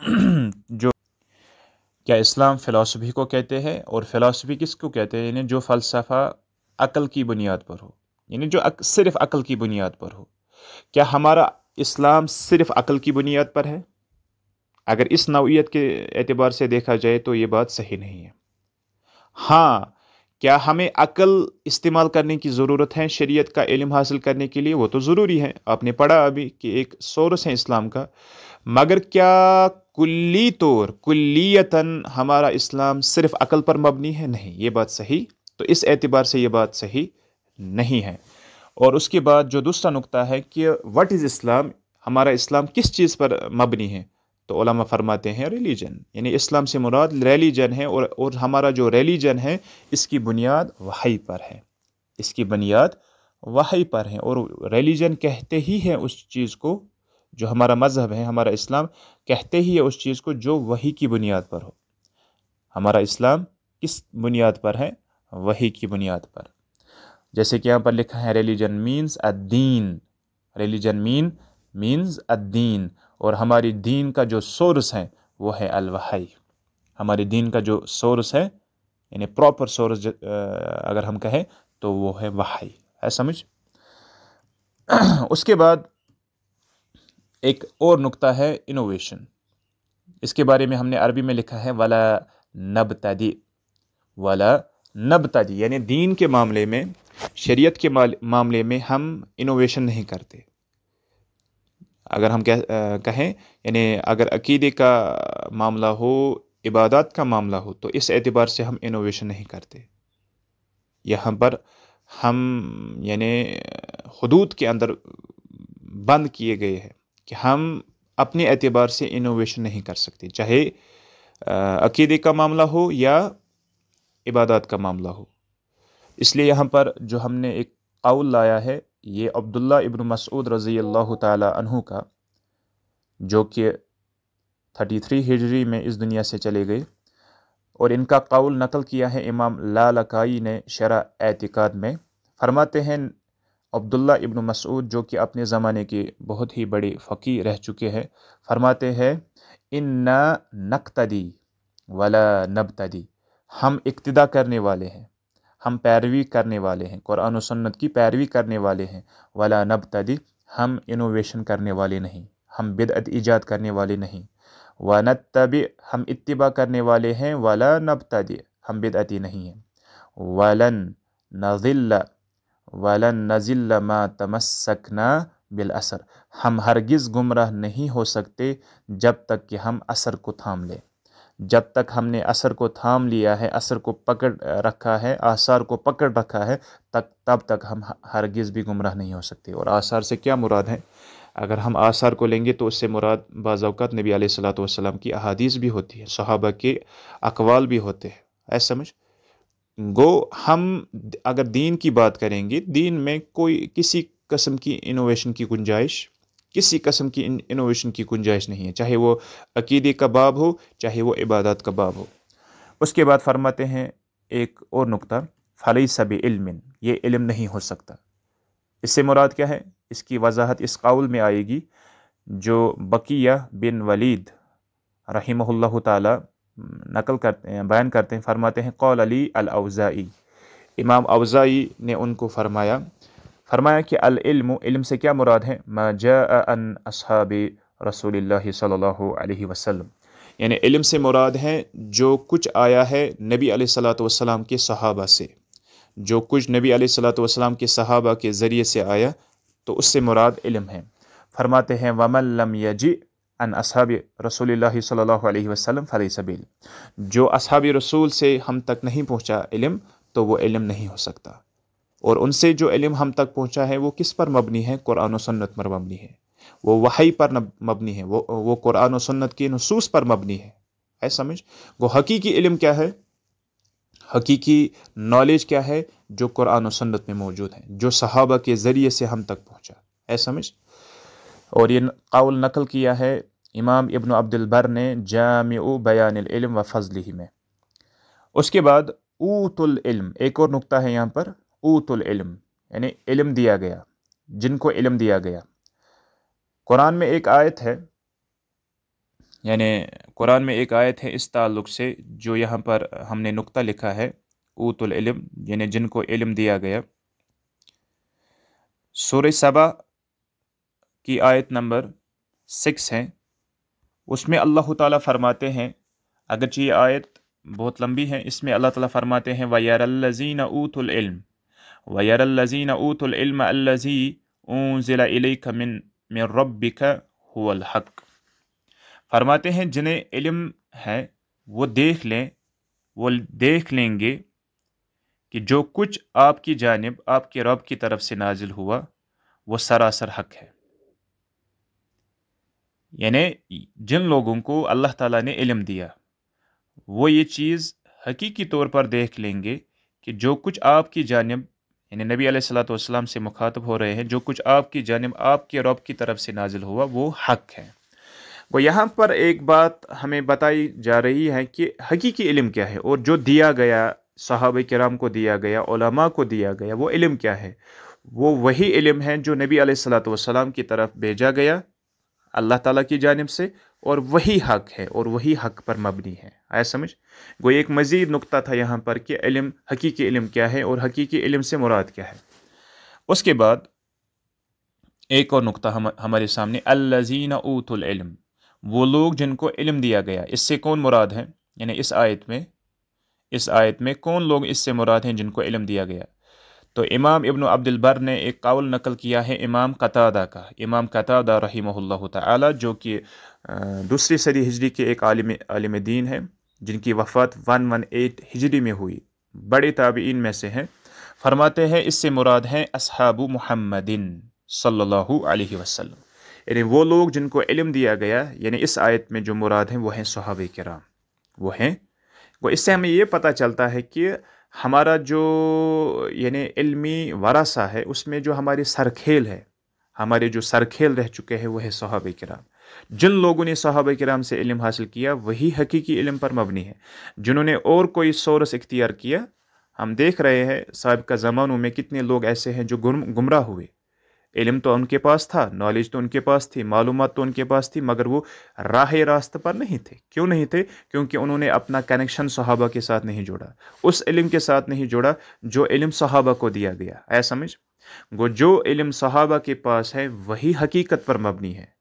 [SPEAKER 1] *clears throat* जो क्या इस्लाम फ़िलासफ़ी को कहते हैं और फ़िलासफ़ी किसको कहते हैं यानी जो फ़लसफ़ा अकल की बुनियाद पर हो यानी जो अक, सिर्फ अकल की बुनियाद पर हो क्या हमारा इस्लाम सिर्फ अकल की बुनियाद पर है अगर इस नौीयत के एतबार से देखा जाए तो ये बात सही नहीं है हाँ क्या हमें अकल इस्तेमाल करने की ज़रूरत है शरीयत का इलम हासिल करने के लिए वो तो ज़रूरी है आपने पढ़ा अभी कि एक सोर्स है इस्लाम का मगर क्या कुल्ली तौर कुल्लियतन हमारा इस्लाम सिर्फ अकल पर मबनी है नहीं ये बात सही तो इस एतबार से ये बात सही नहीं है और उसके बाद जो दूसरा नुकता है कि वट इज़ इस्लाम हमारा इस्लाम किस चीज़ पर मबनी है तो ओलमा फरमाते हैं रिलीजन यानी इस्लाम से मुराद रिलीजन है और और हमारा जो रिलीजन है इसकी बुनियाद वही पर है इसकी बुनियाद वही पर है और रिलीजन कहते ही है उस चीज़ को जो हमारा मज़हब है हमारा इस्लाम कहते ही है उस चीज़ को जो वही की बुनियाद पर हो हमारा इस्लाम किस बुनियाद पर है वही की बुनियाद पर जैसे कि यहाँ पर लिखा है रिलीजन मीन्स अद्दीन रिलीजन मीन मीन्स अद्दीन और हमारी दीन का जो सोर्स है वो है अलवाई हमारे दीन का जो सोर्स है यानी प्रॉपर सोर्स अगर हम कहें तो वो है वहाई है समझ *clears throat* उसके बाद एक और नुक्ता है इनोवेशन इसके बारे में हमने अरबी में लिखा है वाला नब तदी वाला नब तदी यानी दीन के मामले में शरीयत के मामले में हम इनोवेशन नहीं करते अगर हम कह कहें यानी अगर अकीदे का मामला हो इबादत का मामला हो तो इस एतबार से हम इनोवेशन नहीं करते यहाँ पर हम यानी हदूद के अंदर बंद किए गए हैं कि हम अपने एतबार से इनोवेशन नहीं कर सकते चाहे अकीदे का मामला हो या इबादत का मामला हो इसलिए यहाँ पर जो हमने एक काउल लाया है ये अब्दुल्ला इब्न मसूद रज़ी अल्लाह तहु का जो कि 33 हिजरी में इस दुनिया से चले गए और इनका कौल नकल किया है इमाम लालकाई ने शरा एतिकाद में फरमाते हैं अब्दुल्ला इब्न मसूद जो कि अपने ज़माने के बहुत ही बड़े फ़कीर रह चुके हैं फरमाते हैं इन ना नकतदी वाला नबतदी हम इक्तदा करने वाले हैं हम पैरवी करने वाले हैं कुरान सन्नत की पैरवी करने वाले हैं वाला नब तदी हम इनोवेशन करने वाले नहीं हम बिदअत ईजाद करने वाले नहीं व तब हम इतबा करने वाले हैं वाला नब तदी हम बिदअती नहीं हैं वलन नज़िल्ला वलन नज़िल्ला मा तमस्सकना बिल असर हम हरगिज़ गुमराह नहीं हो सकते जब तक कि हम असर को थाम लें जब तक हमने असर को थाम लिया है असर को पकड़ रखा है आसार को पकड़ रखा है तक तब तक हम हरगिज़ भी गुमराह नहीं हो सकते और आसार से क्या मुराद है अगर हम आसार को लेंगे तो उससे मुराद बाज़ात नबी सलात की अहादीस भी होती है सहाबा के अकवाल भी होते हैं ऐसा समझ गो हम अगर दीन की बात करेंगे दीन में कोई किसी कस्म की इनोवेशन की गुंजाइश किसी कस्म की इनोवेशन की गुंजाइश नहीं है चाहे वो अकीदे का बाब हो चाहे वो इबादत का बाब हो उसके बाद फरमाते हैं एक और नुकता फलई सब इल्मिन ये इल्म नहीं हो सकता इससे मुराद क्या है इसकी वजाहत इस काउल में आएगी जो बकिया बिन वलीद रही तकल नकल करते हैं बयान करते हैं फरमाते हैं कौल अली अलाउज़ाई इमाम अवज़ाई ने उनको फरमाया फरमाया कि अल्म इल्म से क्या मुराद है मजाअन असहाब रसूल सल्लल्लाहु अलैहि वसल्म यानी इल्म से मुराद है जो कुछ आया है नबी सलाम के सहाबा से जो कुछ नबी सलाम के सहाबा के ज़रिए से आया तो उससे मुराद इल्म है फरमाते हैं वमल्लम यजी अन असहाब रसूल सल्लल्लाहु अलैहि वसल्लम फ़ली सबील जो असहाब रसूल से हम तक नहीं पहुँचा इल्म तो वो इल्म नहीं हो सकता और उनसे जो इलम हम तक पहुँचा है वो किस पर मबनी है कुरान सन्नत पर मबनी है वो वही पर मबनी है वो वो कुरान सन्नत के नसूस पर मबनी है ऐ समझ वो हकीकी इलम क्या है हकीकी नॉलेज क्या है जो कुरान सन्नत में मौजूद है जो सहाबा के ज़रिए से हम तक पहुँचा ऐ समझ और ये काउल नकल किया है इमाम इबन अब्दुलबर ने जाम बयान व फजल में उसके बाद ऊतुल इल्म एक और नुक्ता है यहाँ पर ऊतुल इल्म यानी इल्म दिया गया जिनको इल्म दिया गया कुरान में एक आयत है यानी कुरान में एक आयत है इस ताल्लुक़ से जो यहाँ पर हमने नुक्ता लिखा है ऊतुल इल्म यानी जिनको इल्म दिया गया सूर सबा की आयत नंबर सिक्स है उसमें अल्लाह ताला फरमाते हैं अगर ये आयत बहुत लंबी है इसमें अल्लाह ताला फरमाते हैं वयारल्लजीन ऊतुल इल्म वयर लजीन ऊतलम अल्लज़ी ऊजिला मिन मिन रब का हुल हक फरमाते हैं जिन्हें इल्म है वो देख लें वो देख लेंगे कि जो कुछ आपकी जानब आपके रब की तरफ से नाजिल हुआ वो सरासर हक है यानी जिन लोगों को अल्लाह ताला ने इल्म दिया वो ये चीज़ हकीकी तौर पर देख लेंगे कि जो कुछ आपकी जानब यानी नबी अलैहिस्सलाम से मुखातब हो रहे हैं जो कुछ आपकी जानब आपके रब की तरफ से नाजिल हुआ वो हक है वो यहाँ पर एक बात हमें बताई जा रही है कि हकीकी इलम क्या है और जो दिया गया साहब कराम को दिया गया को दिया गया वो इलम क्या है वो वही इल्म है जो नबी अलैहिस्सलाम की तरफ भेजा गया अल्लाह ताला की जानब से और वही हक है और वही हक पर मबनी है आया समझ वो एक मज़ीद नुकता था यहाँ पर कि इलम हकीकी इलम क्या है और हकीकी इलम से मुराद क्या है उसके बाद एक और नुकता हम हमारे सामने अल्लाजीन ऊतम वो लोग जिनको इलम दिया गया इससे कौन मुराद हैं यानी इस आयत में इस आयत में कौन लोग इससे मुराद हैं जिनको इलम दिया गया तो इमाम इबन अब्दुलबर ने एक काउल नकल किया है इमाम कतादा का इमाम कतादा रही ताली जो कि दूसरी सदी हिजरी के एक आलिम आलिम दीन है जिनकी वफ़ात वन वन एट हिजरी में हुई बड़े ताबीन में से हैं फरमाते हैं इससे मुराद हैं असहाबु महमदिन सल्लल्लाहु अलैहि वसल्लम यानी वो लोग जिनको इलम दिया गया यानी इस आयत में जो मुराद हैं वह हैं सहाब कराम वह हैं वो इससे हमें ये पता चलता है कि हमारा जो यानी इल्मी वरासा है उसमें जो हमारी सरखेल है हमारे जो सरखेल रह चुके हैं वह है सहाब कराम जिन लोगों ने सहाब कराम से इल्म हासिल किया वही हकीकी इल्म पर मबनी है जिन्होंने और कोई सोर्स इख्तियार किया हम देख रहे हैं सबका ज़मानों में कितने लोग ऐसे हैं जो गुम गुमराह हुए इलम तो उनके पास था नॉलेज तो उनके पास थी मालूम तो उनके पास थी मगर वो राह रास्ते पर नहीं थे क्यों नहीं थे क्योंकि उन्होंने अपना कनेक्शन सहाबा के साथ नहीं जोड़ा उस इलम के साथ नहीं जोड़ा जो इलम सहाबा को दिया गया ऐसा समझ गो जो इलम सहाबा के पास है वही हकीकत पर मबनी है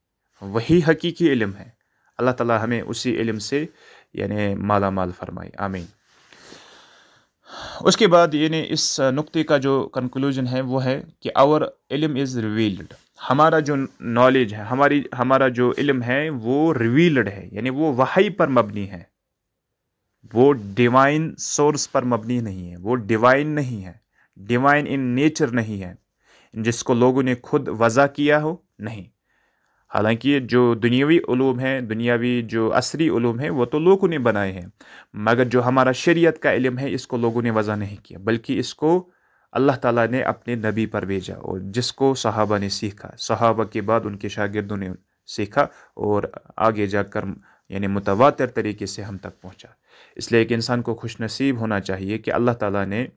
[SPEAKER 1] वही हकीकी इलम है अल्लाह ताली हमें उसी इलम से यानी माला माल फरमाई आमीन उसके बाद यानी इस नुक्ते का जो कंक्लूजन है वो है कि आवर इलम इज़ रिवील्ड हमारा जो नॉलेज है हमारी हमारा जो इलम है वो रिवील्ड है यानी वो वहाई पर मबनी है वो डिवाइन सोर्स पर मबनी नहीं है वो डिवाइन नहीं है डिवाइन इन नेचर नहीं है जिसको लोगों ने खुद वज़ा किया हो नहीं हालांकि जो दुनियावी ूम हैं दुनियावी जो असरी ूम हैं वो तो लोगों ने बनाए हैं मगर जो हमारा शरीयत का इलम है इसको लोगों ने वज़ा नहीं किया बल्कि इसको अल्लाह ताला ने अपने नबी पर भेजा और जिसको सहाबा ने सीखा सहाबा के बाद उनके शागिर्दों ने सीखा और आगे जाकर यानी मुतवातर तरीके से हम तक पहुँचा इसलिए एक इंसान को खुश नसीब होना चाहिए कि अल्लाह ताला ने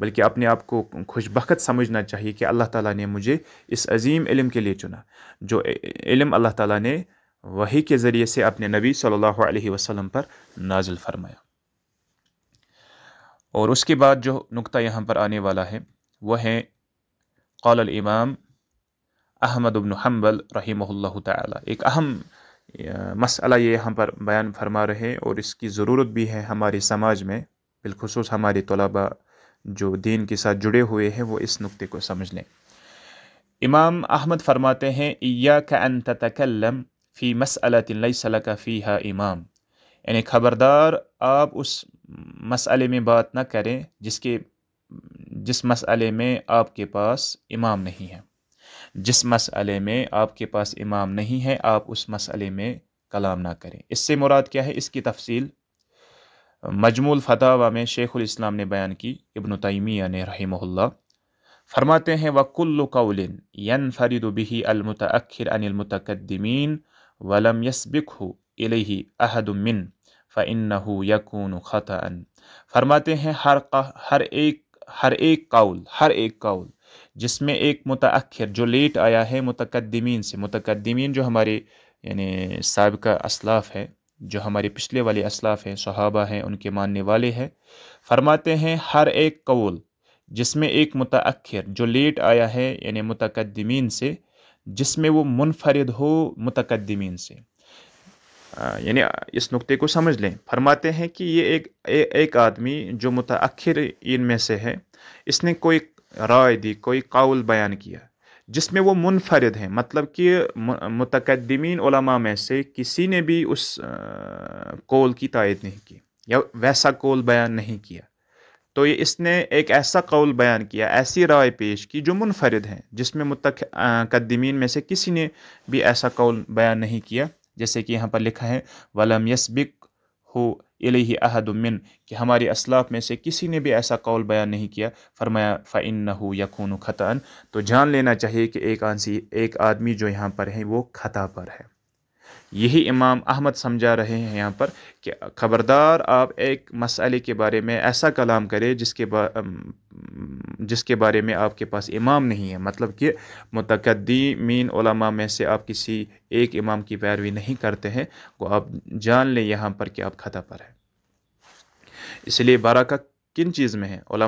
[SPEAKER 1] बल्कि अपने आप को खुशबकत समझना चाहिए कि अल्लाह ताला ने मुझे इस अजीम इलम के लिए चुना जो इलम अल्लाह ताला ने वही के ज़रिए से अपने नबी सल्लल्लाहु अलैहि वसल्लम पर नाजिल फरमाया और उसके बाद जो नुक्ता यहाँ पर आने वाला है वह है कौल इमाम अहमद उबन हम्बल रहीमल्ला ताली एक अहम मसला ये यहाँ पर बयान फरमा रहे और इसकी ज़रूरत भी है हमारे समाज में बिलखसूस हमारे तलबा जो दीन के साथ जुड़े हुए हैं वो इस नुक्ते को समझ लें इमाम अहमद फरमाते हैं या का अन तकलम फ़ी मसलतिल का फ़ी है इमाम यानी ख़बरदार आप उस मसले में बात ना करें जिसके जिस मसले में आपके पास इमाम नहीं है जिस मसले में आपके पास इमाम नहीं है आप उस मसले में कलाम ना करें इससे मुराद क्या है इसकी तफसील मजमूल फ़तावा में शेख़ुलस्लाम ने बयान की इब्न तैमिया ने रही फरमाते हैं वकुल्लु कौलिन यन फरीद बिही अलमतखिर अनिलमतकदमीन वलम यसबिक हो इलही अहदमिन फ़िन यकून ख़तअन फरमाते हैं हर हर एक हर एक काउल हर एक काउल जिसमें एक मुतखर जो लेट आया है मुतकदमीन से मुतकदमीन जो हमारे यानी सबका असलाफ़ है जो हमारे पिछले वाले असलाफ़ हैं सहाबा हैं उनके मानने वाले हैं फरमाते हैं हर एक कौल जिसमें एक मतखिर जो लेट आया है यानी मुतकदमीन से जिसमें वो मुनफरद हो मुतकदमीन से यानी इस नुक्ते को समझ लें फरमाते हैं कि ये एक ए, एक आदमी जो मुतअखर इनमें से है इसने कोई राय दी कोई काउल बयान किया जिसमें वो मुनफरद हैं मतलब कि मतकदमिन में से किसी ने भी उस कौल की तायद नहीं की या वैसा कौल बयान नहीं किया तो ये इसने एक ऐसा कौल बयान किया ऐसी राय पेश की जो मुनफरद हैं जिसमें मतकदमिन में से किसी ने भी ऐसा कौल बयान नहीं किया जैसे कि यहाँ पर लिखा है वलम यसबिक हो इलेही अहदमिन कि हमारे असलाफ में से किसी ने भी ऐसा कौल बयान नहीं किया फरमाया फ़ाइन न हो यकून ख़तान तो जान लेना चाहिए कि एक आंसी एक आदमी जो यहाँ पर है वो ख़ता पर है यही इमाम अहमद समझा रहे हैं यहाँ पर कि ख़बरदार आप एक मसले के बारे में ऐसा कलाम करें जिसके बा जिसके बारे में आपके पास इमाम नहीं है मतलब कि मीन ओलमा में से आप किसी एक इमाम की पैरवी नहीं करते हैं वो तो आप जान लें यहाँ पर कि आप ख़ता पर हैं इसलिए बारा का किन चीज़ में है आल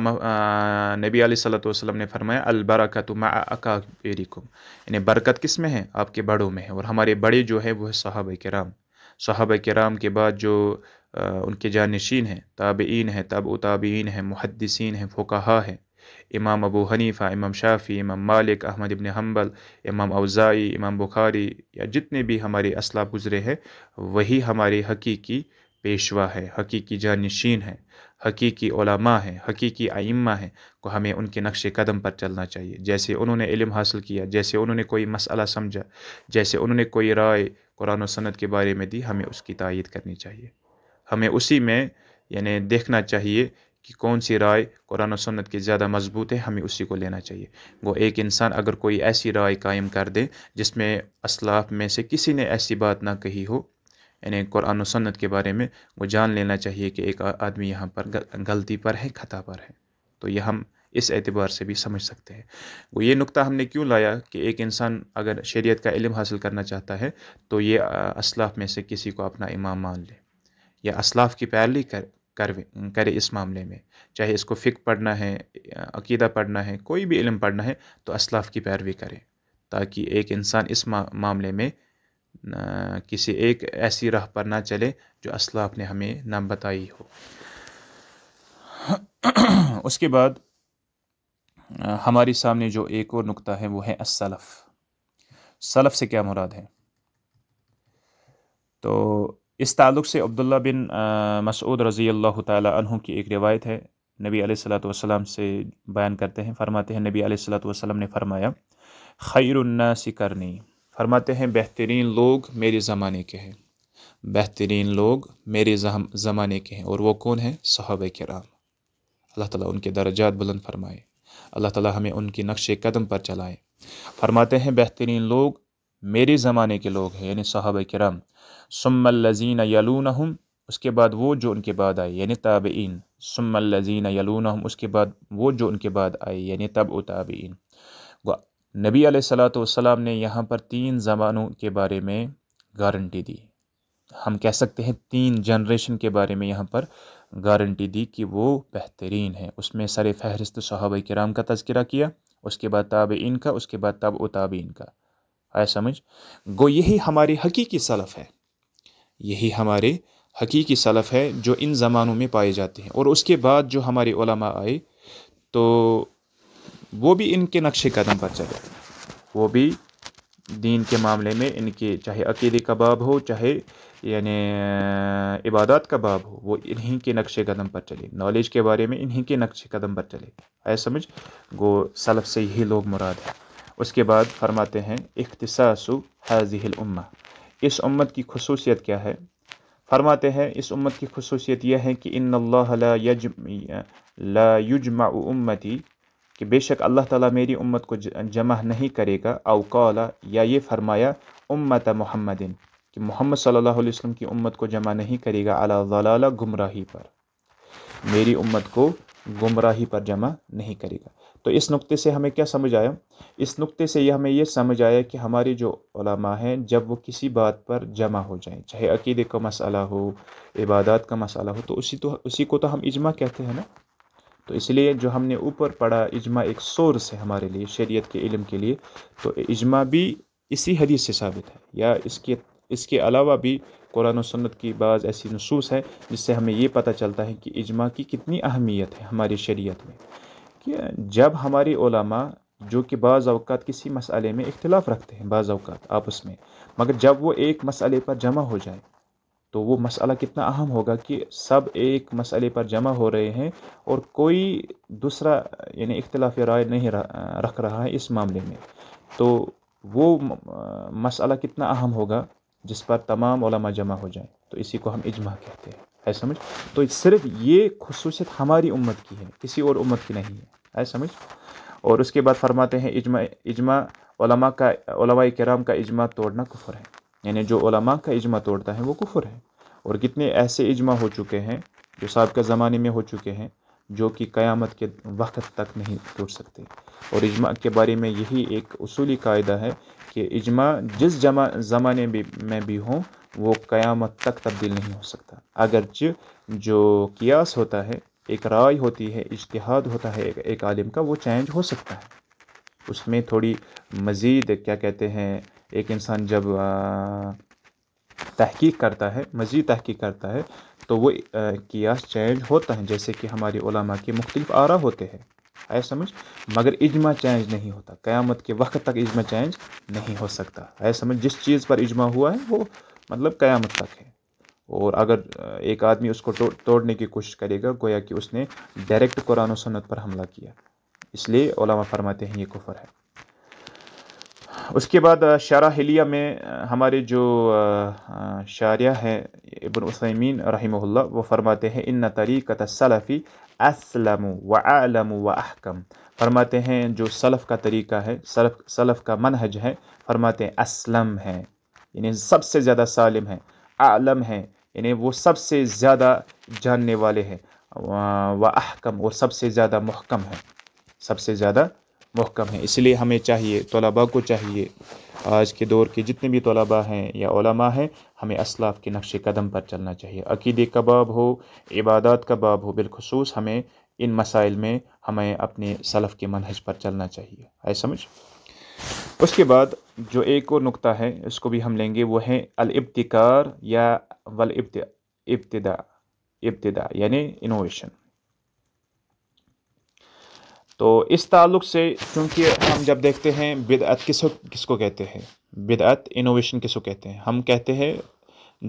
[SPEAKER 1] नबी वसलम ने फरमाया अलबरकत अकाबरिकुम यानी बरकत किस में है आपके बड़ों में है और हमारे बड़े जो है वो है साहब कराम साहब कराम के बाद जो आ, उनके जानशीन हैं ताबीन हैं तब ताबीन हैं मुहदसिन हैं फोकहा हैं इमाम अबू हनीफ़ा इमाम शाफ़ी इमाम मालिक अहमद इबन हम्बल इमाम अवज़ाई इमाम बुखारी या जितने भी हमारे असलाब गुज़रे हैं वही हमारे हकीकी पेशवा है हकीकी जानशीन है हकीकी ओलामा है हकीकी आइम्मा है को हमें उनके नक्श कदम पर चलना चाहिए जैसे उन्होंने इल्म हासिल किया जैसे उन्होंने कोई मसला समझा जैसे उन्होंने कोई राय कुरान सनत के बारे में दी हमें उसकी तायद करनी चाहिए हमें उसी में यानी देखना चाहिए कि कौन सी राय कुरान सन्नत की ज़्यादा मजबूत है हमें उसी को लेना चाहिए वो एक इंसान अगर कोई ऐसी राय कायम कर दे जिसमें असलाफ में से किसी ने ऐसी बात ना कही हो यानी कुरान सन्नत के बारे में वो जान लेना चाहिए कि एक आदमी यहाँ पर गलती पर है खता पर है तो यह हम इस एतबार से भी समझ सकते हैं वो ये नुक्ता हमने क्यों लाया कि एक इंसान अगर शरीयत का इलम हासिल करना चाहता है तो ये असलाफ में से किसी को अपना इमाम मान ले या असलाफ की पैरवी कर कर करे इस मामले में चाहे इसको फ़िक पढ़ना है अकीदा पढ़ना है कोई भी इलम पढ़ना है तो असलाफ की पैरवी करें ताकि एक इंसान इस मामले में किसी एक ऐसी राह पर ना चले जो असलाफ ने हमें ना बताई हो *clears throat* उसके बाद हमारे सामने जो एक और नुक्ता है वो है असलफ़ सलफ़ से क्या मुराद है तो इस ताल्लुक़ से अब्दुल्ला बिन मसूद रज़ी अल्लाह तहों की एक रिवायत है नबी सलाम से बयान करते हैं फरमाते हैं नबी सलाम ने फरमाया खैरन्ना सिकरनी फरमाते हैं बेहतरीन लोग मेरे ज़माने के हैं बेहतरीन लोग मेरे ज़माने के हैं और वो कौन हैं सहाब कराम अल्लाह ताला उनके दर्जात बुलंद फरमाए अल्लाह ताला हमें उनके नक्श कदम पर चलाए फरमाते हैं बेहतरीन लोग मेरे ज़माने के लोग हैं यानी सहाब कराम सुमल्लजीन यलून हम उसके बाद वो जो उनके बाद आए यानी ताबीन लजीना यलून हम उसके बाद वो जो उनके बाद आए यानी तब ताबीन नबी सलाम ने यहाँ पर तीन ज़मानों के बारे में गारंटी दी हम कह सकते हैं तीन जनरेशन के बारे में यहाँ पर गारंटी दी कि वो बेहतरीन है उसमें सर फहरिस्त सहाब कराम का तस्करा किया उसके बाद ताब इन का उसके बाद तब ताब इन का आया समझ गो यही हमारे हकीकी सलफ़ है यही हमारे हकीकी सलफ़ है जो इन ज़मानों में पाए जाते हैं और उसके बाद जो हमारे आए तो वो भी इनके नक्श कदम पर चले वो भी दीन के मामले में इनके चाहे अकीदे का बाब हो चाहे यानी इबादत का बाब हो वो इन्हीं के नक्श कदम पर चले नॉलेज के बारे में इन्हीं के नक्श कदम पर चले आए समझ गो सलफ से यही लोग मुराद हैं उसके बाद फरमाते हैं इख्तसासु हाजिल उम्मा इस उम्मत की खसूसियत क्या है फरमाते हैं इस उम्मत की खसूसियत यह है कि इन ला युजमा उम्मती कि बेशक अल्लाह ताला मेरी उम्मत को जमा नहीं करेगा अवकौला या ये फरमाया उम्मत मोहम्मदिन कि मोहम्मद सल्लल्लाहु अलैहि वसल्लम की उम्मत को जमा नहीं करेगा अला गुमराही पर मेरी उम्मत को गुमराही पर जमा नहीं करेगा तो इस नुक्ते से हमें क्या समझ आया इस नुक्ते से यह हमें यह समझ आया कि हमारी जो ओलमा हैं जब वो किसी बात पर जमा हो जाएं चाहे अकीदे का मसला हो इबादत का मसला हो तो उसी तो उसी को तो हम इजमा कहते हैं ना तो इसलिए जो हमने ऊपर पढ़ा इजमा एक सोर्स है हमारे लिए शरीयत के इल्म के लिए तो इजमा भी इसी हदीस से साबित है या इसके इसके अलावा भी कुरान और सन्नत की बाज़ ऐसी नसूस है जिससे हमें ये पता चलता है कि इजमा की कितनी अहमियत है हमारी शरीयत में कि जब हमारी ओलमा जो कि बाज़ अवकात किसी मसले में इख्तलाफ रखते हैं बाज़ अवकात आपस में मगर जब वो एक मसले पर जमा हो जाए तो वो मसला कितना अहम होगा कि सब एक मसले पर जमा हो रहे हैं और कोई दूसरा यानी इख्लाफी राय नहीं रख रहा है इस मामले में तो वो मसला कितना अहम होगा जिस पर तमाम ओलमा जमा हो जाए तो इसी को हम इजमा कहते हैं है समझ तो सिर्फ ये खसूसियत हमारी उम्मत की है किसी और उम्मत की नहीं है है समझ और उसके बाद फरमाते हैं इजमा इजमा का कराम का इजमा तोड़ना कुफर है यानी जो ओलमा का इजमा तोड़ता है वो कुफर है और कितने ऐसे इजमा हो चुके हैं जो सबका ज़माने में हो चुके हैं जो कि क़यामत के वक्त तक नहीं टूट सकते और इजमा के बारे में यही एक असूली कायदा है कि इजमा जिस जमा ज़माने में भी हों वो क़यामत तक तब्दील नहीं हो सकता अगरच जो कियास होता है एक राय होती है इश्तहाद होता है एक आलिम का वो चेंज हो सकता है उसमें थोड़ी मज़ीद क्या कहते हैं एक इंसान जब तहकीक करता है मज़ीद तहकीक करता है तो वो कियास चेंज होता है जैसे कि हमारी ओलमा के मुख्तलिफ आरा होते हैं आया समझ मगर इजमा चेंज नहीं होता क़्यामत के वक्त तक इजमा चेंज नहीं हो सकता आया समझ जिस चीज़ पर इजमा हुआ है वो मतलब क़यामत तक है और अगर एक आदमी उसको तो, तोड़ने की कोशिश करेगा गोया कि उसने डायरेक्ट कुरान सन्नत पर हमला किया इसलिए ओलमा फरमाते हैं ये कुफर है उसके बाद शारा हिलिया में हमारे जो शारिया है इबन उसमीन रहीमल्ला वो फरमाते हैं इन तरीक सलफ़ी असलम व आलम व अहकम फरमाते हैं जो सलफ़ का तरीका है सलफ़ सलफ़ का मनहज है फरमाते हैं असलम है यानी सबसे ज़्यादा सालम है आलम है यानी वो सबसे ज़्यादा जानने वाले हैं व अहकम और सबसे ज़्यादा महकम है सबसे ज़्यादा महकम है इसलिए हमें चाहिए तलबा को चाहिए आज के दौर के जितने भी तलबा हैं या ओलमा हैं हमें असलाफ के नक्श कदम पर चलना चाहिए अकीदे का बाब हो इबादत का बाब हो बिलखसूस हमें इन मसाइल में हमें अपने सलफ़ के मनहज पर चलना चाहिए आए समझ उसके बाद जो एक और नुक्ता है इसको भी हम लेंगे वो है अलब्तिकार या वल इब्तदा इब्तदा यानी इनोवेशन तो इस ताल्लुक़ से चूँकि हम जब देखते हैं बिदअत किस किसको कहते हैं बिदअत इनोवेशन किसको कहते हैं हम कहते हैं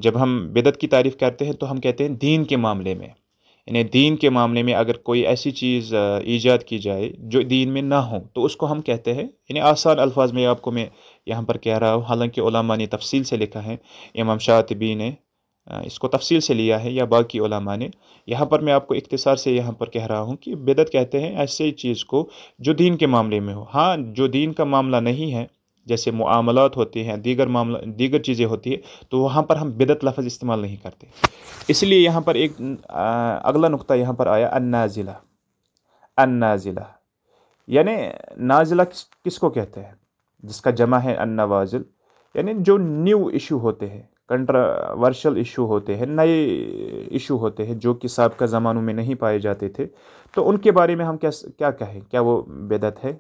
[SPEAKER 1] जब हम बिदत की तारीफ़ करते हैं तो हम कहते हैं दीन के मामले में यानी दीन के मामले में अगर कोई ऐसी चीज़ ईजाद की जाए जो दीन में ना हो तो उसको हम कहते हैं यानी आसान अल्फाज में आपको मैं यहाँ पर कह रहा हूँ हालांकि ने तफसील से लिखा है इमाम शातबी ने इसको तफसील से लिया है या बाकी ओलामा ने यहाँ पर मैं आपको इकतसार से यहाँ पर कह रहा हूँ कि बेदत कहते हैं ऐसे चीज़ को जो दीन के मामले में हो हाँ जो दीन का मामला नहीं है जैसे मामलात होते हैं दीगर मामला दीगर चीज़ें होती है तो वहाँ पर हम बेदत लफज इस्तेमाल नहीं करते इसलिए यहाँ पर एक अगला नुकता यहाँ पर आया अन्ना ज़िला ज़िला यानि ना नाजिला किस किसको कहते हैं जिसका जमा है अन्ना वाजिल यानी जो न्यू इशू होते हैं कंट्रावर्शल इशू होते हैं नए इशू होते हैं जो कि सबका ज़मानों में नहीं पाए जाते थे तो उनके बारे में हम क्या क्या कहें क्या वो बेदत है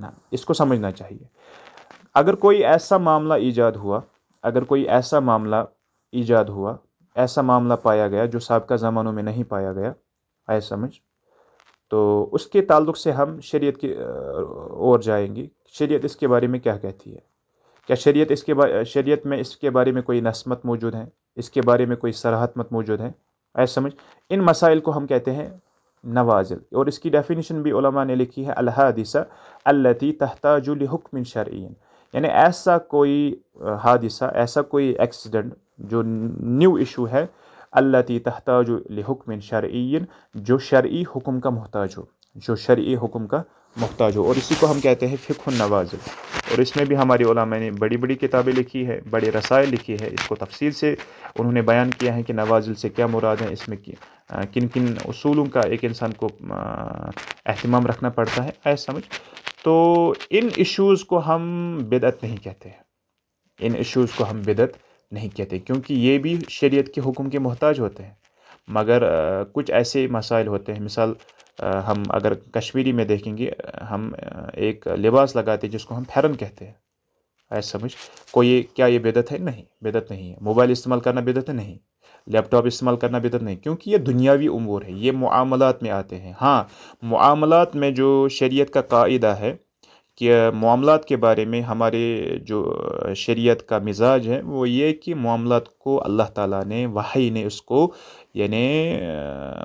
[SPEAKER 1] ना इसको समझना चाहिए अगर कोई ऐसा मामला ईजाद हुआ अगर कोई ऐसा मामला ईजाद हुआ ऐसा मामला पाया गया जो सबका ज़मानों में नहीं पाया गया आए समझ तो उसके ताल्लुक से हम शरीयत की ओर जाएंगे शरीयत इसके बारे में क्या कहती है क्या शरीयत इसके बारे शरीयत में इसके बारे में कोई नस्मत मौजूद है इसके बारे में कोई सराहतमत मौजूद है ऐसा समझ इन मसाइल को हम कहते हैं नवाजिल और इसकी डेफिनेशन भी उलमा ने लिखी है अलहदिसा अल्लती तहताजुलहकमिन शरीन यानी ऐसा कोई हादिसा ऐसा कोई एक्सीडेंट जो न्यू इशू है अल्लती तहताजुलहकमिन शरीन जो शर्य हुक्म का मोहताज हो जो शर्य हुक्म का मोहताज हो और इसी को हम कहते हैं फ़िक्र नवाज़ और इसमें भी हमारी ओलामा ने बड़ी बड़ी किताबें लिखी है बड़े रसायल लिखी है इसको तफसील से उन्होंने बयान किया है कि नवाजिल से क्या मुराद है इसमें किन किन असूलों का एक इंसान को अहतमाम रखना पड़ता है ऐसा समझ तो इन इश्यूज़ को हम बिदत नहीं कहते हैं इन इश्यूज़ को हम बिदत नहीं कहते क्योंकि ये भी शरीय के हुक्म के मोहताज होते हैं मगर कुछ ऐसे मसाइल होते हैं मिसाल हम अगर कश्मीरी में देखेंगे हम एक लिबास लगाते हैं जिसको हम फैरन कहते हैं ऐसा समझ कोई क्या ये बेदत है नहीं बेदत नहीं है मोबाइल इस्तेमाल करना बेदत है नहीं लैपटॉप इस्तेमाल करना बेदत नहीं क्योंकि ये दुनियावी उमूर है ये मामलात में आते हैं हाँ मामलात में जो शरीयत का कायदा है कि मामला के बारे में हमारे जो शरीयत का मिजाज है वो ये कि मामला को अल्लाह ताला ने वही ने उसको यानी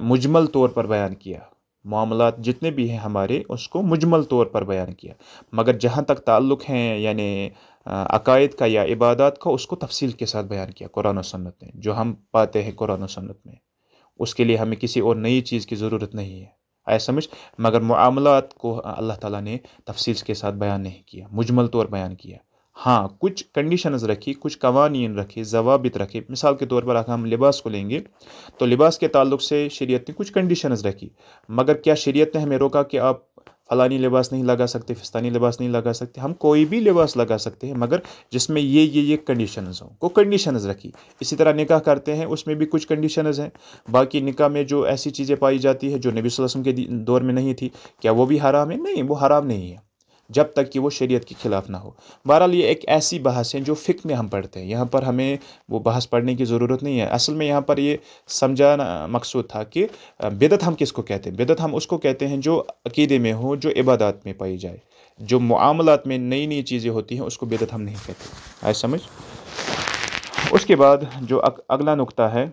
[SPEAKER 1] मुजमल तौर पर बयान किया मामला जितने भी हैं हमारे उसको मुजमल तौर पर बयान किया मगर जहाँ तक ताल्लुक़ हैं यानी अकायद का या इबादत का उसको तफसील के साथ बयान किया कुरान और सन्नत ने जो हम पाते हैं कुरान और सन्नत में उसके लिए हमें किसी और नई चीज़ की ज़रूरत नहीं है आया समझ मगर मामलात को अल्लाह ताला ने तफसील के साथ बयान नहीं किया मुजमल तौर बयान किया हाँ कुछ कंडीशंस रखी कुछ कवानीन रखे जवाबित रखे मिसाल के तौर पर अगर हम लिबास को लेंगे तो लिबास के ताल्लुक से शरीयत ने कुछ कंडीशंस रखी मगर क्या शरीयत ने हमें रोका कि आप फ़लानी लिबास नहीं लगा सकते फिस्तानी लिबास नहीं लगा सकते हम कोई भी लिबास लगा सकते हैं मगर जिसमें ये ये ये कंडीशनज हों को कंडीशनज रखी इसी तरह निकाह करते हैं उसमें भी कुछ कंडीशनज हैं बाकी निकाह में जो ऐसी चीज़ें पाई जाती है जो नबी वसम के दौर में नहीं थी क्या वो भी हराम है नहीं वो हराम नहीं है जब तक कि वो शरीयत के ख़िलाफ़ ना हो बहरहाल ये एक ऐसी बहस है जो फ़िक में हम पढ़ते हैं यहाँ पर हमें वो बहस पढ़ने की ज़रूरत नहीं है असल में यहाँ पर ये समझाना मकसूद था कि बेदत हम किसको कहते हैं बेदत हम उसको कहते हैं जो अकीदे में हो जो इबादत में पाई जाए जो मामलात में नई नई चीज़ें होती हैं उसको बेदत हम नहीं कहते आए समझ उसके बाद जो अगला नुकता है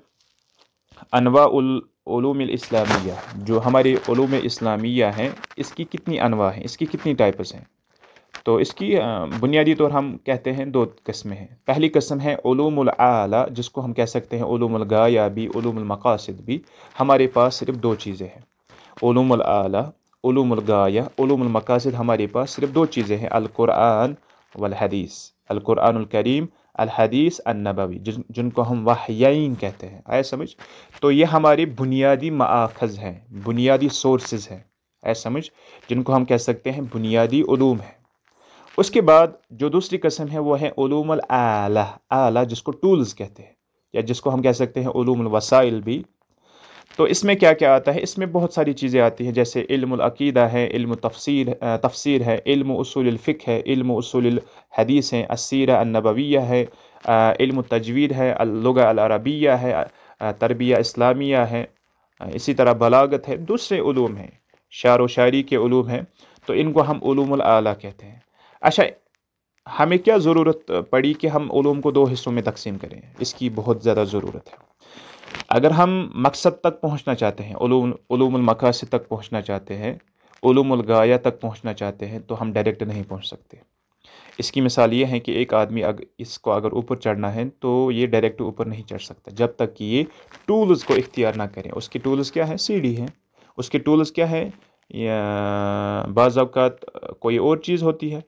[SPEAKER 1] उल इस्लामिया जो हमारे ओलूम इस्लामिया हैं इसकी कितनी अनवा हैं इसकी कितनी टाइप्स हैं तो इसकी बुनियादी तौर हम कहते हैं दो कस्में हैं पहली कस्म है आला जिसको हम कह सकते हैं ओलूमलगा या भी मकासद भी हमारे पास सिर्फ दो चीज़ें हैं ओलूमला ओलूमलगाया हमारे पास सिर्फ दो चीज़ें हैं अलकुरान वल हदीस करीम अलहदीस अनबवी जिन जिनको हम वाहन कहते हैं आए समझ तो ये हमारे बुनियादी माखज़ हैं बुनियादी सोर्सेज हैं आए समझ जिनको हम कह सकते हैं बुनियादी ूम हैं उसके बाद जो दूसरी कस्म है वह है ूम आला आला जिसको टूल्स कहते हैं या जिसको हम कह सकते हैं ूम वसाइल भी तो इसमें क्या क्या आता है इसमें बहुत सारी चीज़ें आती हैं जैसे इल्मकीदा है इल्म तफसीर तफसीर है इल्म उसूलफ़िक है इल्म उसूल हदीस हैं असीरा नबविया है इल्म तजवीद है लगा अलरबिया है तरबिया इस्लामिया है इसी तरह बलागत है दूसरे ूम हैं शार व शायरी के ूम हैं तो इनको हम ूमला कहते हैं अच्छा हमें क्या ज़रूरत पड़ी कि हम ूम को दो हिस्सों में तकसीम करें इसकी बहुत ज़्यादा ज़रूरत है अगर हम मकसद तक पहुंचना चाहते हैं मकासद तक पहुंचना चाहते हैं गाया तक पहुंचना चाहते हैं तो हम डायरेक्ट नहीं पहुंच सकते इसकी मिसाल ये है कि एक आदमी अग, इसको अगर ऊपर चढ़ना है तो ये डायरेक्ट ऊपर नहीं चढ़ सकता जब तक कि ये टूल्स को इख्तियार ना करें उसके टूल्स क्या है सीढ़ी है उसके टूल्स क्या है बाज़ात कोई और चीज़ होती है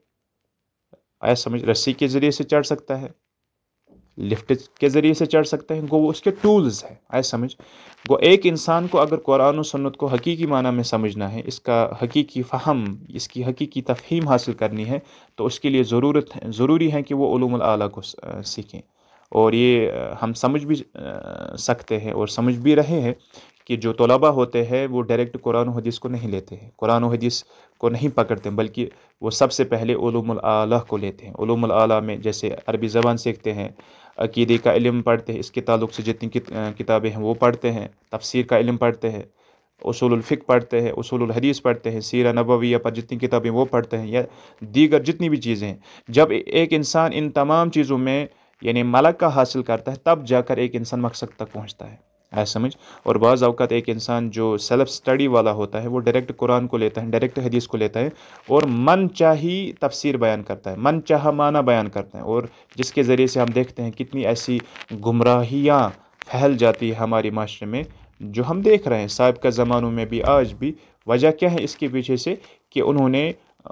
[SPEAKER 1] आया समझ रस्सी के ज़रिए से चढ़ सकता है लिफ्ट के ज़रिए से चढ़ सकते हैं गो उसके टूल्स हैं आए समझ गो एक इंसान को अगर कुरान और सन्नत को हकीकी माना में समझना है इसका हकीकी फ़हम इसकी हकीकी तफहीम हासिल करनी है तो उसके लिए ज़रूरत है ज़रूरी है कि वो ूम आला को सीखें और ये हम समझ भी सकते हैं और समझ भी रहे हैं कि जो तलबा होते हैं वो डायरेक्ट कुरान हदीस को नहीं लेते हैं कुरान हदीस को नहीं पकड़ते बल्कि वो सबसे पहले आला को लेते हैं उलूम आला में जैसे अरबी ज़बान सीखते हैं अकीदे का इलम पढ़ते हैं इसके ताल्लुक से जितनी किताबें हैं वो पढ़ते हैं तफसीर का इल्म पढ़ते हैं उसूलफ़िक पढ़ते हैं उसूलहदीस पढ़ते हैं सीरा नबविया पर जितनी किताबें वो पढ़ते हैं या दीगर जितनी भी चीज़ें हैं जब एक इंसान इन तमाम चीज़ों में यानी मलक का हासिल करता है तब जाकर एक इंसान मकसद तक पहुँचता है है समझ और बाज़ अवकात एक इंसान जो सेल्फ स्टडी वाला होता है वो डायरेक्ट कुरान को लेता है डायरेक्ट हदीस को लेता है और मन चाही तफसीर बयान करता है मन चाह माना बयान करता है और जिसके ज़रिए से हम देखते हैं कितनी ऐसी गुमराहियाँ फैल जाती है हमारे माशरे में जो हम देख रहे हैं सबका ज़मानों में भी आज भी वजह क्या है इसके पीछे से कि उन्होंने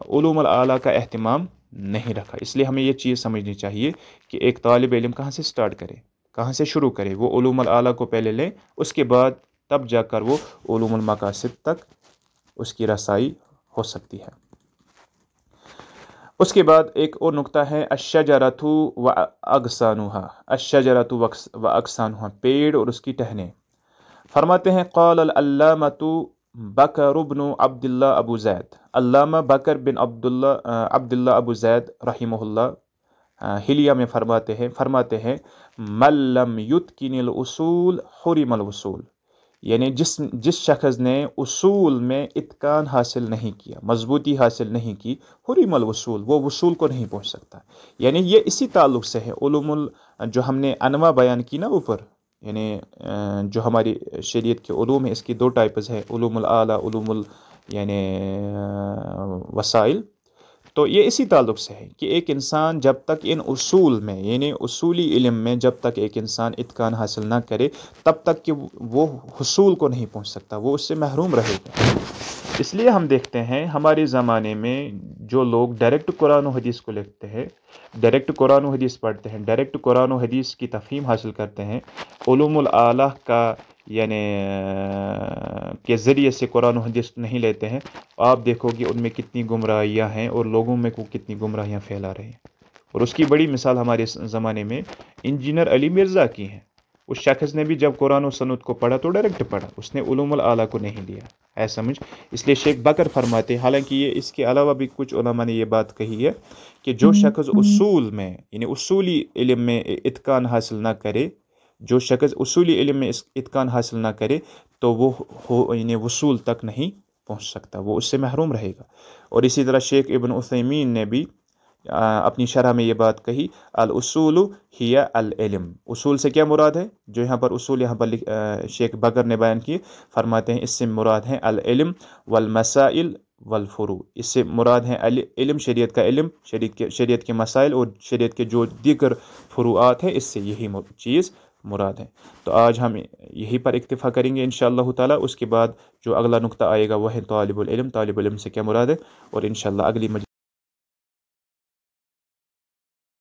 [SPEAKER 1] उलूम आला का अहतमाम नहीं रखा इसलिए हमें यह चीज़ समझनी चाहिए कि एक तालब इलम कहाँ से स्टार्ट करें कहाँ से शुरू करें वो ओलूम आला को पहले लें उसके बाद तब जाकर वो ओलूम मकासद तक उसकी रसाई हो सकती है उसके बाद एक और नुक्ता है अशजरातु व अगसानुहा अशजरातु व अगसानुहा पेड़ और उसकी टहने फरमाते हैं कौल बकर बिन अब्दुल्ला अबू जैद अल्लामा बकर बिन अब्दुल्ला अब्दुल्ला अबू जैद रही हिलिया में फरमाते हैं फरमाते हैं मल्लम युत किनिल उसूल हरिमल उसूल यानी जिस जिस शख्स ने उसूल में इतकान हासिल नहीं किया मजबूती हासिल नहीं की हरीमल वसूल वो वसूल को नहीं पहुंच सकता यानी ये इसी ताल्लुक से है उलूमुल जो हमने अनवा बयान की ना ऊपर यानी जो हमारी शरीयत के ूम है इसकी दो टाइप्स हैं उलूमुल आला उलूमुल यानी वसाइल तो ये इसी ताल्लुक से है कि एक इंसान जब तक इन उसूल में यानी उसूली इलम में जब तक एक इंसान इतकान हासिल ना करे तब तक कि वो हसूल को नहीं पहुंच सकता वो उससे महरूम रहेगा इसलिए हम देखते हैं हमारे ज़माने में जो लोग डायरेक्ट कुरान हदीस को लिखते हैं डायरेक्ट कुरान हदीस पढ़ते हैं डायरेक्ट कुरान हदीस की तफहीम हासिल करते हैं आला का यानी के ज़रिए से कुरान हदीस नहीं लेते हैं आप देखोगे उनमें कितनी गुमराहियाँ हैं और लोगों में को कितनी गुमराहियाँ फैला रही हैं और उसकी बड़ी मिसाल हमारे ज़माने में इंजीनियर अली मिर्ज़ा की हैं उस शख्स ने भी जब कुरान और सनत को पढ़ा तो डायरेक्ट पढ़ा उसने उलूमल आला को नहीं लिया ऐसा समझ इसलिए शेख बकर फरमाते हैं हालांकि ये इसके अलावा भी कुछ ने ये बात कही है कि जो हम्म, शख्स हम्म। उसूल में यानी उसूली इलम में इतकान हासिल ना करे जो शख्स उसूली इलम में इतकान हासिल ना करे तो वो हो यानी वसूल तक नहीं पहुंच सकता वो उससे महरूम रहेगा और इसी तरह शेख इबन उसमीन ने भी आ, अपनी शरह में ये बात कही असूल हिया अलम उसूल से क्या मुराद है जो यहाँ पर उसूल यहाँ पर शेख बकर ने बयान किए फरमाते हैं इससे मुराद हैं अलम वलमसाइल वलफ़रू इससे मुराद हैं इलम शरीयत का इलम शरीत के शरीयत के मसाइल और शरीयत के जो दीगर फ़रूआत हैं इससे यही चीज़ मुराद है तो आज हम यहीं पर इतफ़ा करेंगे इन ताला उसके बाद जो अगला नुकता आएगा वह है तालब इलम से क्या मुराद है और इन अगली